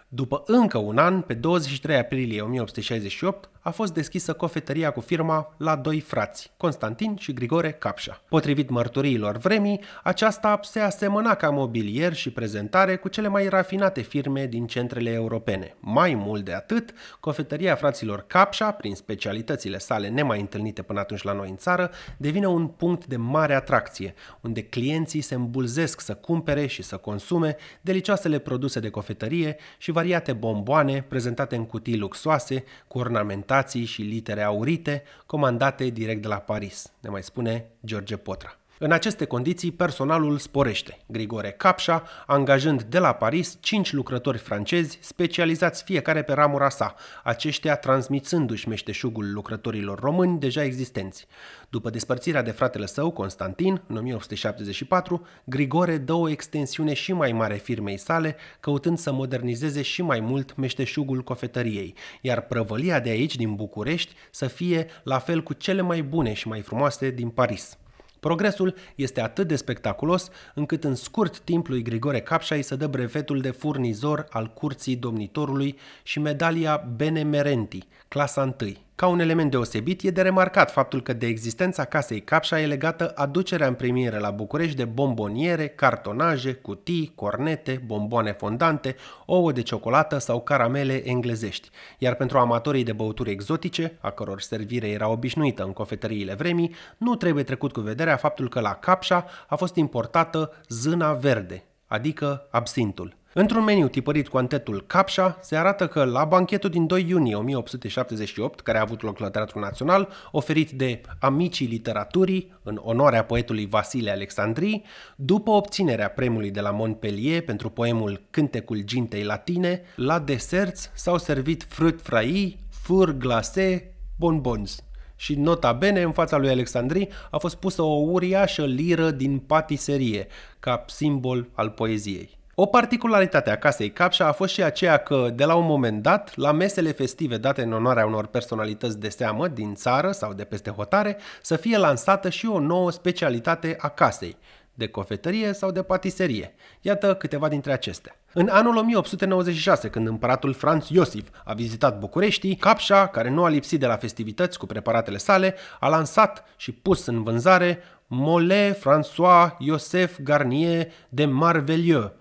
După încă un an, pe 23 aprilie 1868, a fost deschisă cofetăria cu firma la doi frați, Constantin și Grigore Capșa. Potrivit mărturiilor vremii, aceasta se asemăna ca mobilier și prezentare cu cele mai rafinate firme din centrele europene. Mai mult de atât, cofetăria fraților Capșa, prin specialitățile sale nemai întâlnite până atunci la noi în țară, devine un punct de mare atracție, unde clienții se îmbulzesc să cumpere și să consume delicioasele produse de cofetărie și variate bomboane prezentate în cutii luxoase, cu ornamentare notații și litere aurite comandate direct de la Paris, ne mai spune George Potra. În aceste condiții, personalul sporește. Grigore Capșa, angajând de la Paris cinci lucrători francezi specializați fiecare pe ramura sa, aceștia transmițându-și meșteșugul lucrătorilor români deja existenți. După despărțirea de fratele său, Constantin, în 1874, Grigore dă o extensiune și mai mare firmei sale, căutând să modernizeze și mai mult meșteșugul cofetăriei, iar prăvălia de aici, din București, să fie la fel cu cele mai bune și mai frumoase din Paris. Progresul este atât de spectaculos încât în scurt timp lui Grigore Capșai să dă brevetul de furnizor al curții domnitorului și medalia Benemerenti, clasa 1. Ca un element deosebit, e de remarcat faptul că de existența casei Capșa e legată aducerea în primire la București de bomboniere, cartonaje, cutii, cornete, bomboane fondante, ouă de ciocolată sau caramele englezești. Iar pentru amatorii de băuturi exotice, a căror servire era obișnuită în cofetăriile vremii, nu trebuie trecut cu vederea faptul că la Capșa a fost importată zâna verde, adică absintul. Într-un meniu tipărit cu antetul Capșa, se arată că la banchetul din 2 iunie 1878, care a avut loc la Teatrul Național, oferit de Amicii Literaturii, în onoarea poetului Vasile Alexandrii, după obținerea premiului de la Montpellier pentru poemul Cântecul Gintei Latine, la deserți s-au servit frât fraii, fur glase, bonbons. Și nota bene, în fața lui Alexandri a fost pusă o uriașă liră din patiserie, ca simbol al poeziei. O particularitate a casei Capșa a fost și aceea că, de la un moment dat, la mesele festive date în onoarea unor personalități de seamă din țară sau de peste hotare, să fie lansată și o nouă specialitate a casei, de cofetărie sau de patiserie. Iată câteva dintre acestea. În anul 1896, când împăratul Franz Iosif a vizitat București, Capșa, care nu a lipsit de la festivități cu preparatele sale, a lansat și pus în vânzare Mole François Joseph Garnier de Marvelieu,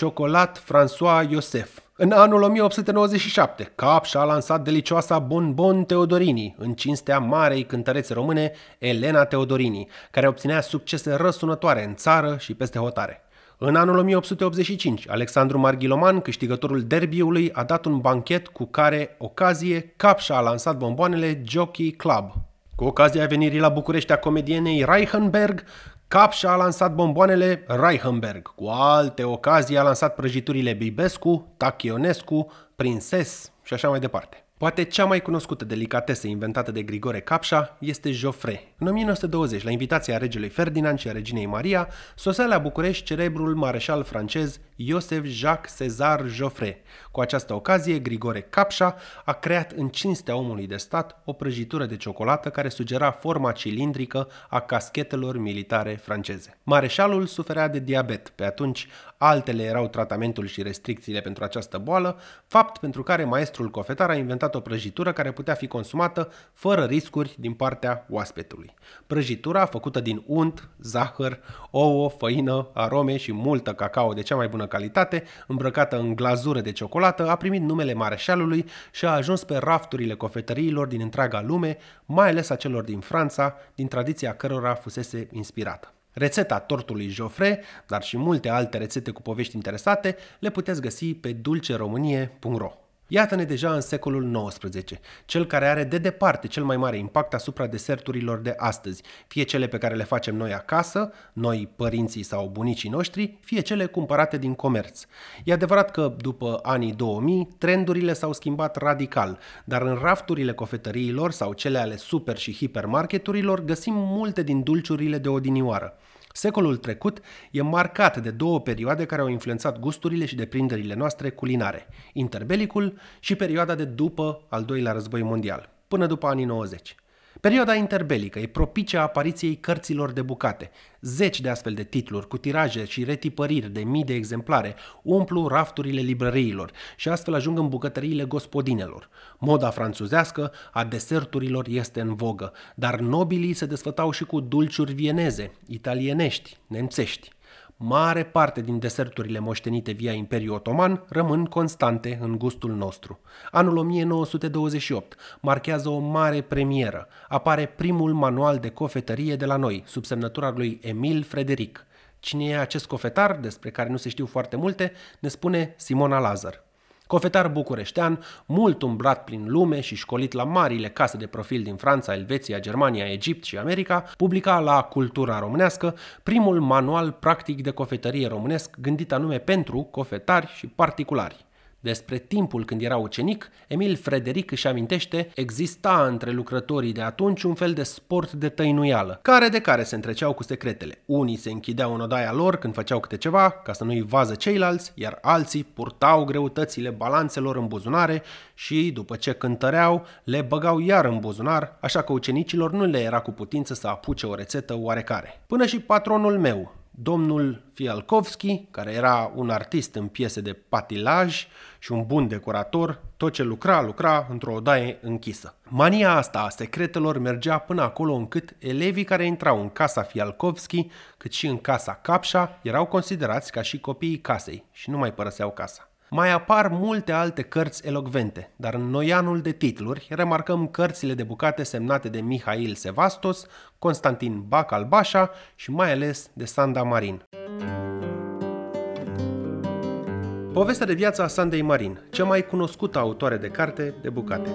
Chocolat François Joseph, în anul 1897, Capș a lansat delicioasa Bonbon Teodorini, în cinstea marei cântărețe române Elena Teodorini, care obținea succese răsunătoare în țară și peste hotare. În anul 1885, Alexandru Marghiloman, câștigătorul derbiului, a dat un banchet cu care ocazie Capșa a lansat bomboanele Jockey Club, cu ocazia venirii la București a comedienei Reichenberg, Capșa a lansat bomboanele Reichenberg, cu alte ocazii a lansat prăjiturile Bibescu, Tachionescu, Princes și așa mai departe. Poate cea mai cunoscută delicatesă inventată de Grigore Capșa este Joffre. În 1920, la invitația regelui Ferdinand și a reginei Maria, sosea la București cerebrul mareșal francez Iosef Jacques César Joffre. Cu această ocazie, Grigore Capșa a creat în cinstea omului de stat o prăjitură de ciocolată care sugera forma cilindrică a caschetelor militare franceze. Mareșalul suferea de diabet. Pe atunci, altele erau tratamentul și restricțiile pentru această boală, fapt pentru care maestrul cofetar a inventat o prăjitură care putea fi consumată fără riscuri din partea oaspetului. Prăjitura, făcută din unt, zahăr, ouă, făină, arome și multă cacao de cea mai bună calitate, îmbrăcată în glazură de ciocolată, a primit numele mareșalului și a ajuns pe rafturile cofetăriilor din întreaga lume, mai ales a celor din Franța, din tradiția cărora fusese inspirată. Rețeta tortului Joffre, dar și multe alte rețete cu povești interesate, le puteți găsi pe dulceromânie.ro. Iată-ne deja în secolul XIX, cel care are de departe cel mai mare impact asupra deserturilor de astăzi, fie cele pe care le facem noi acasă, noi părinții sau bunicii noștri, fie cele cumpărate din comerț. E adevărat că după anii 2000 trendurile s-au schimbat radical, dar în rafturile cofetăriilor sau cele ale super și hipermarketurilor găsim multe din dulciurile de odinioară. Secolul trecut e marcat de două perioade care au influențat gusturile și deprinderile noastre culinare, interbelicul și perioada de după al doilea război mondial, până după anii 90. Perioada interbelică e propice a apariției cărților de bucate. Zeci de astfel de titluri, cu tiraje și retipăriri de mii de exemplare, umplu rafturile librăriilor și astfel ajung în bucătăriile gospodinelor. Moda franțuzească a deserturilor este în vogă, dar nobilii se desfătau și cu dulciuri vieneze, italienești, nemțești. Mare parte din deserturile moștenite via Imperiul Otoman rămân constante în gustul nostru. Anul 1928 marchează o mare premieră. Apare primul manual de cofetărie de la noi, sub semnătura lui Emil Frederic. Cine e acest cofetar, despre care nu se știu foarte multe, ne spune Simona Lazar. Cofetar bucureștean, mult umblat prin lume și școlit la marile case de profil din Franța, Elveția, Germania, Egipt și America, publica la Cultura Românească primul manual practic de cofetărie românesc gândit anume pentru cofetari și particulari. Despre timpul când era ucenic, Emil Frederic își amintește, exista între lucrătorii de atunci un fel de sport de tăinuială, care de care se întreceau cu secretele. Unii se închideau în odaia lor când făceau câte ceva, ca să nu-i vază ceilalți, iar alții purtau greutățile balanțelor în buzunare și, după ce cântăreau, le băgau iar în buzunar, așa că ucenicilor nu le era cu putință să apuce o rețetă oarecare. Până și patronul meu, domnul Fialkovski, care era un artist în piese de patilaj și un bun decorator, tot ce lucra, lucra într-o odaie închisă. Mania asta a secretelor mergea până acolo încât elevii care intrau în casa Fialkovski, cât și în casa Capșa, erau considerați ca și copiii casei și nu mai părăseau casa. Mai apar multe alte cărți elocvente, dar în noianul de titluri remarcăm cărțile de bucate semnate de Mihail Sevastos, Constantin Bacalbașa și mai ales de Sanda Marin. Povestea de viață a Sandei Marin, cea mai cunoscută autoare de carte de bucate.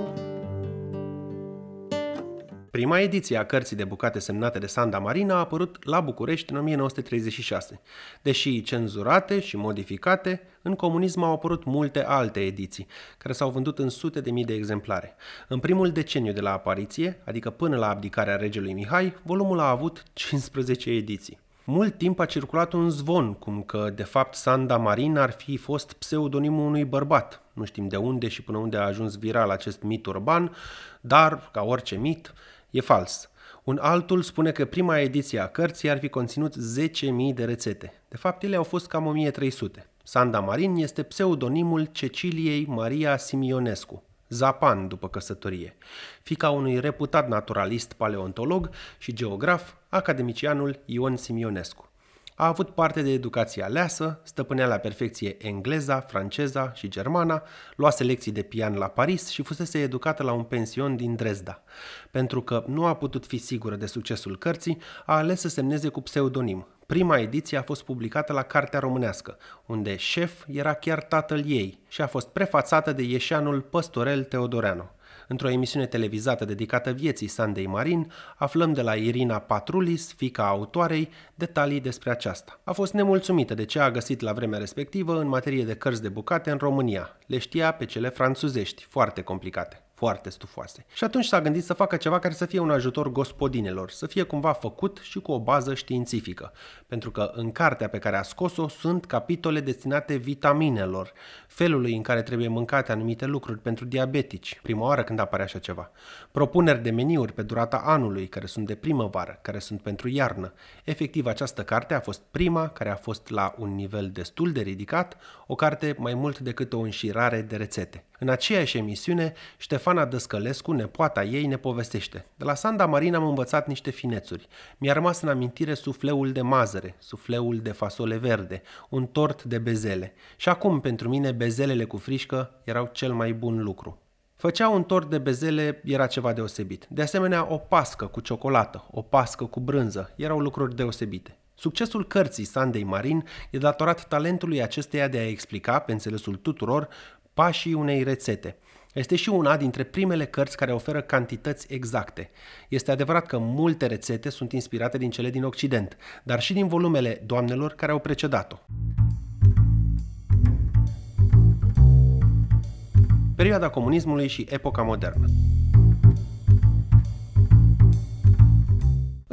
Prima ediție a cărții de bucate semnate de Sanda Marina a apărut la București în 1936. Deși cenzurate și modificate, în comunism au apărut multe alte ediții, care s-au vândut în sute de mii de exemplare. În primul deceniu de la apariție, adică până la abdicarea regelui Mihai, volumul a avut 15 ediții. Mult timp a circulat un zvon, cum că, de fapt, Sanda Marin ar fi fost pseudonimul unui bărbat. Nu știm de unde și până unde a ajuns viral acest mit urban, dar, ca orice mit, E fals. Un altul spune că prima ediție a cărții ar fi conținut 10.000 de rețete. De fapt, ele au fost cam 1300. Sanda Marin este pseudonimul Ceciliei Maria Simionescu, Zapan după căsătorie, fica unui reputat naturalist paleontolog și geograf, academicianul Ion Simionescu. A avut parte de educație aleasă, stăpânea la perfecție engleza, franceza și germana, luase lecții de pian la Paris și fusese educată la un pension din Dresda. Pentru că nu a putut fi sigură de succesul cărții, a ales să semneze cu pseudonim. Prima ediție a fost publicată la Cartea Românească, unde șef era chiar tatăl ei și a fost prefațată de ieșanul Păstorel Teodoreanu într-o emisiune televizată dedicată vieții Sandei Marin, aflăm de la Irina Patrulis, fica autoarei, detalii despre aceasta. A fost nemulțumită de ce a găsit la vremea respectivă în materie de cărți de bucate în România. Le știa pe cele franțuzești, foarte complicate foarte stufoase. Și atunci s-a gândit să facă ceva care să fie un ajutor gospodinelor, să fie cumva făcut și cu o bază științifică, pentru că în cartea pe care a scos-o sunt capitole destinate vitaminelor, felului în care trebuie mâncate anumite lucruri pentru diabetici, prima oară când apare așa ceva, propuneri de meniuri pe durata anului, care sunt de primăvară, care sunt pentru iarnă. Efectiv, această carte a fost prima care a fost la un nivel destul de ridicat, o carte mai mult decât o înșirare de rețete. În aceeași emisiune, Ștef Ștefana Dăscălescu, nepoata ei, ne povestește. De la Sanda Marin am învățat niște finețuri. Mi-a rămas în amintire sufleul de mazăre, sufleul de fasole verde, un tort de bezele. Și acum, pentru mine, bezelele cu frișcă erau cel mai bun lucru. Făcea un tort de bezele, era ceva deosebit. De asemenea, o pască cu ciocolată, o pască cu brânză, erau lucruri deosebite. Succesul cărții Sandei Marin e datorat talentului acesteia de a explica, pe înțelesul tuturor, pașii unei rețete. Este și una dintre primele cărți care oferă cantități exacte. Este adevărat că multe rețete sunt inspirate din cele din Occident, dar și din volumele doamnelor care au precedat-o. Perioada comunismului și epoca modernă.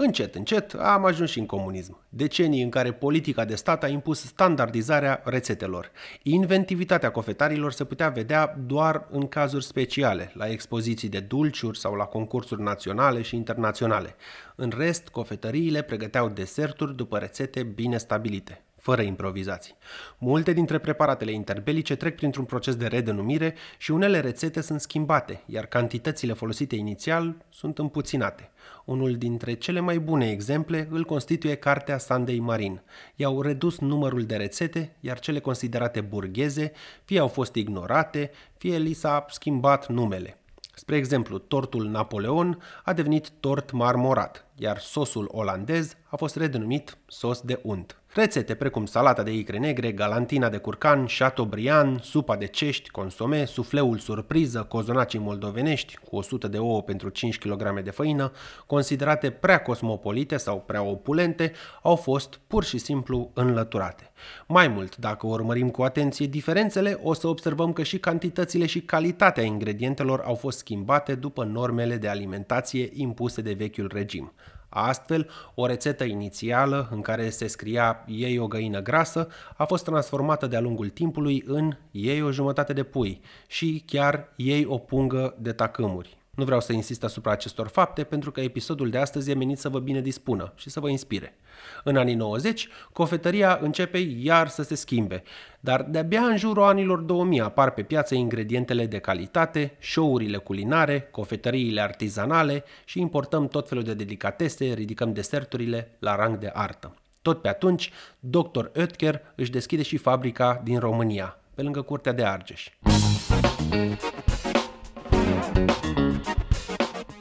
Încet, încet am ajuns și în comunism. Decenii în care politica de stat a impus standardizarea rețetelor. Inventivitatea cofetarilor se putea vedea doar în cazuri speciale, la expoziții de dulciuri sau la concursuri naționale și internaționale. În rest, cofetăriile pregăteau deserturi după rețete bine stabilite fără improvizații. Multe dintre preparatele interbelice trec printr-un proces de redenumire și unele rețete sunt schimbate, iar cantitățile folosite inițial sunt împuținate. Unul dintre cele mai bune exemple îl constituie cartea Sunday Marin. I-au redus numărul de rețete, iar cele considerate burgheze fie au fost ignorate, fie li s-a schimbat numele. Spre exemplu, tortul Napoleon a devenit tort marmorat, iar sosul olandez a fost redenumit sos de unt. Rețete precum salata de icre negre, galantina de curcan, chateaubriand, supa de cești, consome, sufleul surpriză, cozonacii moldovenești cu 100 de ouă pentru 5 kg de făină, considerate prea cosmopolite sau prea opulente, au fost pur și simplu înlăturate. Mai mult, dacă urmărim cu atenție diferențele, o să observăm că și cantitățile și calitatea ingredientelor au fost schimbate după normele de alimentație impuse de vechiul regim. Astfel, o rețetă inițială în care se scria iei o găină grasă a fost transformată de-a lungul timpului în iei o jumătate de pui și chiar iei o pungă de tacâmuri. Nu vreau să insist asupra acestor fapte pentru că episodul de astăzi e menit să vă bine dispună și să vă inspire. În anii 90, cofetăria începe iar să se schimbe, dar de-abia în jurul anilor 2000 apar pe piață ingredientele de calitate, show-urile culinare, cofetăriile artizanale și importăm tot felul de delicatese, ridicăm deserturile la rang de artă. Tot pe atunci, Dr. Oetker își deschide și fabrica din România, pe lângă Curtea de Argeș.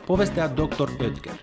Povestea Dr. Oetker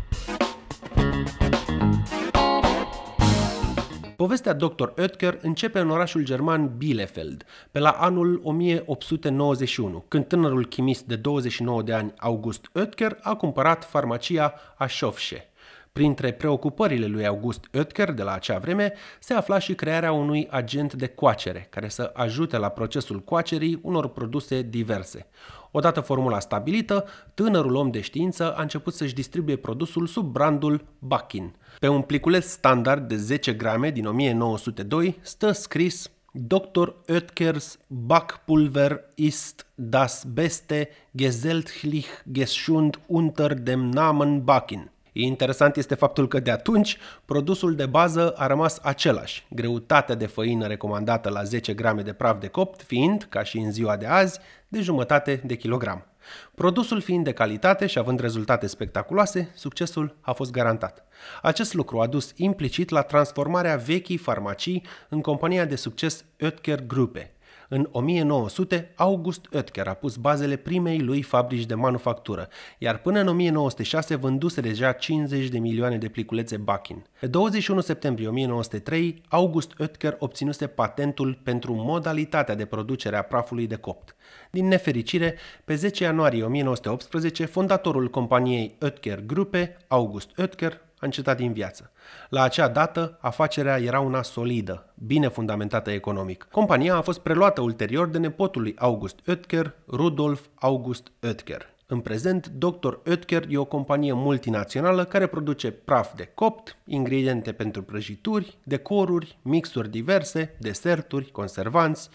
Povestea Dr. Oetker începe în orașul german Bielefeld, pe la anul 1891, când tânărul chimist de 29 de ani, August Oetker, a cumpărat farmacia Aschofsche. Printre preocupările lui August Oetker de la acea vreme se afla și crearea unui agent de coacere, care să ajute la procesul coacerii unor produse diverse. Odată formula stabilită, tânărul om de știință a început să-și distribuie produsul sub brandul Bakin – pe un pliculeț standard de 10 grame din 1902 stă scris Dr. Oetkers Backpulver ist das beste gesellschaftlich geschund unter dem Namen Bakin. Interesant este faptul că de atunci produsul de bază a rămas același, greutatea de făină recomandată la 10 grame de praf de copt fiind, ca și în ziua de azi, de jumătate de kilogram. Produsul fiind de calitate și având rezultate spectaculoase, succesul a fost garantat. Acest lucru a dus implicit la transformarea vechii farmacii în compania de succes Oetker Gruppe. În 1900, August Oetker a pus bazele primei lui fabrici de manufactură, iar până în 1906 vânduse deja 50 de milioane de pliculețe Bakin. Pe 21 septembrie 1903, August Oetker obținuse patentul pentru modalitatea de producere a prafului de copt. Din nefericire, pe 10 ianuarie 1918, fondatorul companiei Oetker Grupe, August Oetker, a încetat din viață. La acea dată, afacerea era una solidă, bine fundamentată economic. Compania a fost preluată ulterior de nepotul lui August Oetker, Rudolf August Oetker. În prezent, Dr. Oetker e o companie multinațională care produce praf de copt, ingrediente pentru prăjituri, decoruri, mixuri diverse, deserturi, conservanți,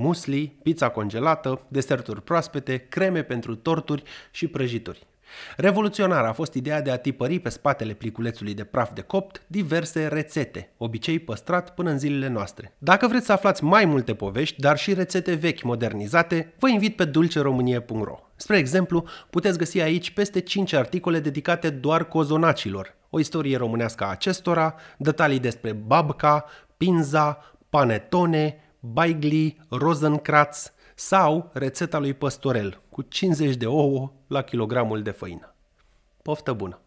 musli, pizza congelată, deserturi proaspete, creme pentru torturi și prăjituri. Revoluționară a fost ideea de a tipări pe spatele pliculețului de praf de copt diverse rețete, obicei păstrat până în zilele noastre. Dacă vreți să aflați mai multe povești, dar și rețete vechi modernizate, vă invit pe dulceromânie.ro. Spre exemplu, puteți găsi aici peste 5 articole dedicate doar cozonacilor, o istorie românească a acestora, detalii despre babca, pinza, panetone, Baigli, Rosenkratz sau rețeta lui Păstorel cu 50 de ouă la kilogramul de făină. Poftă bună!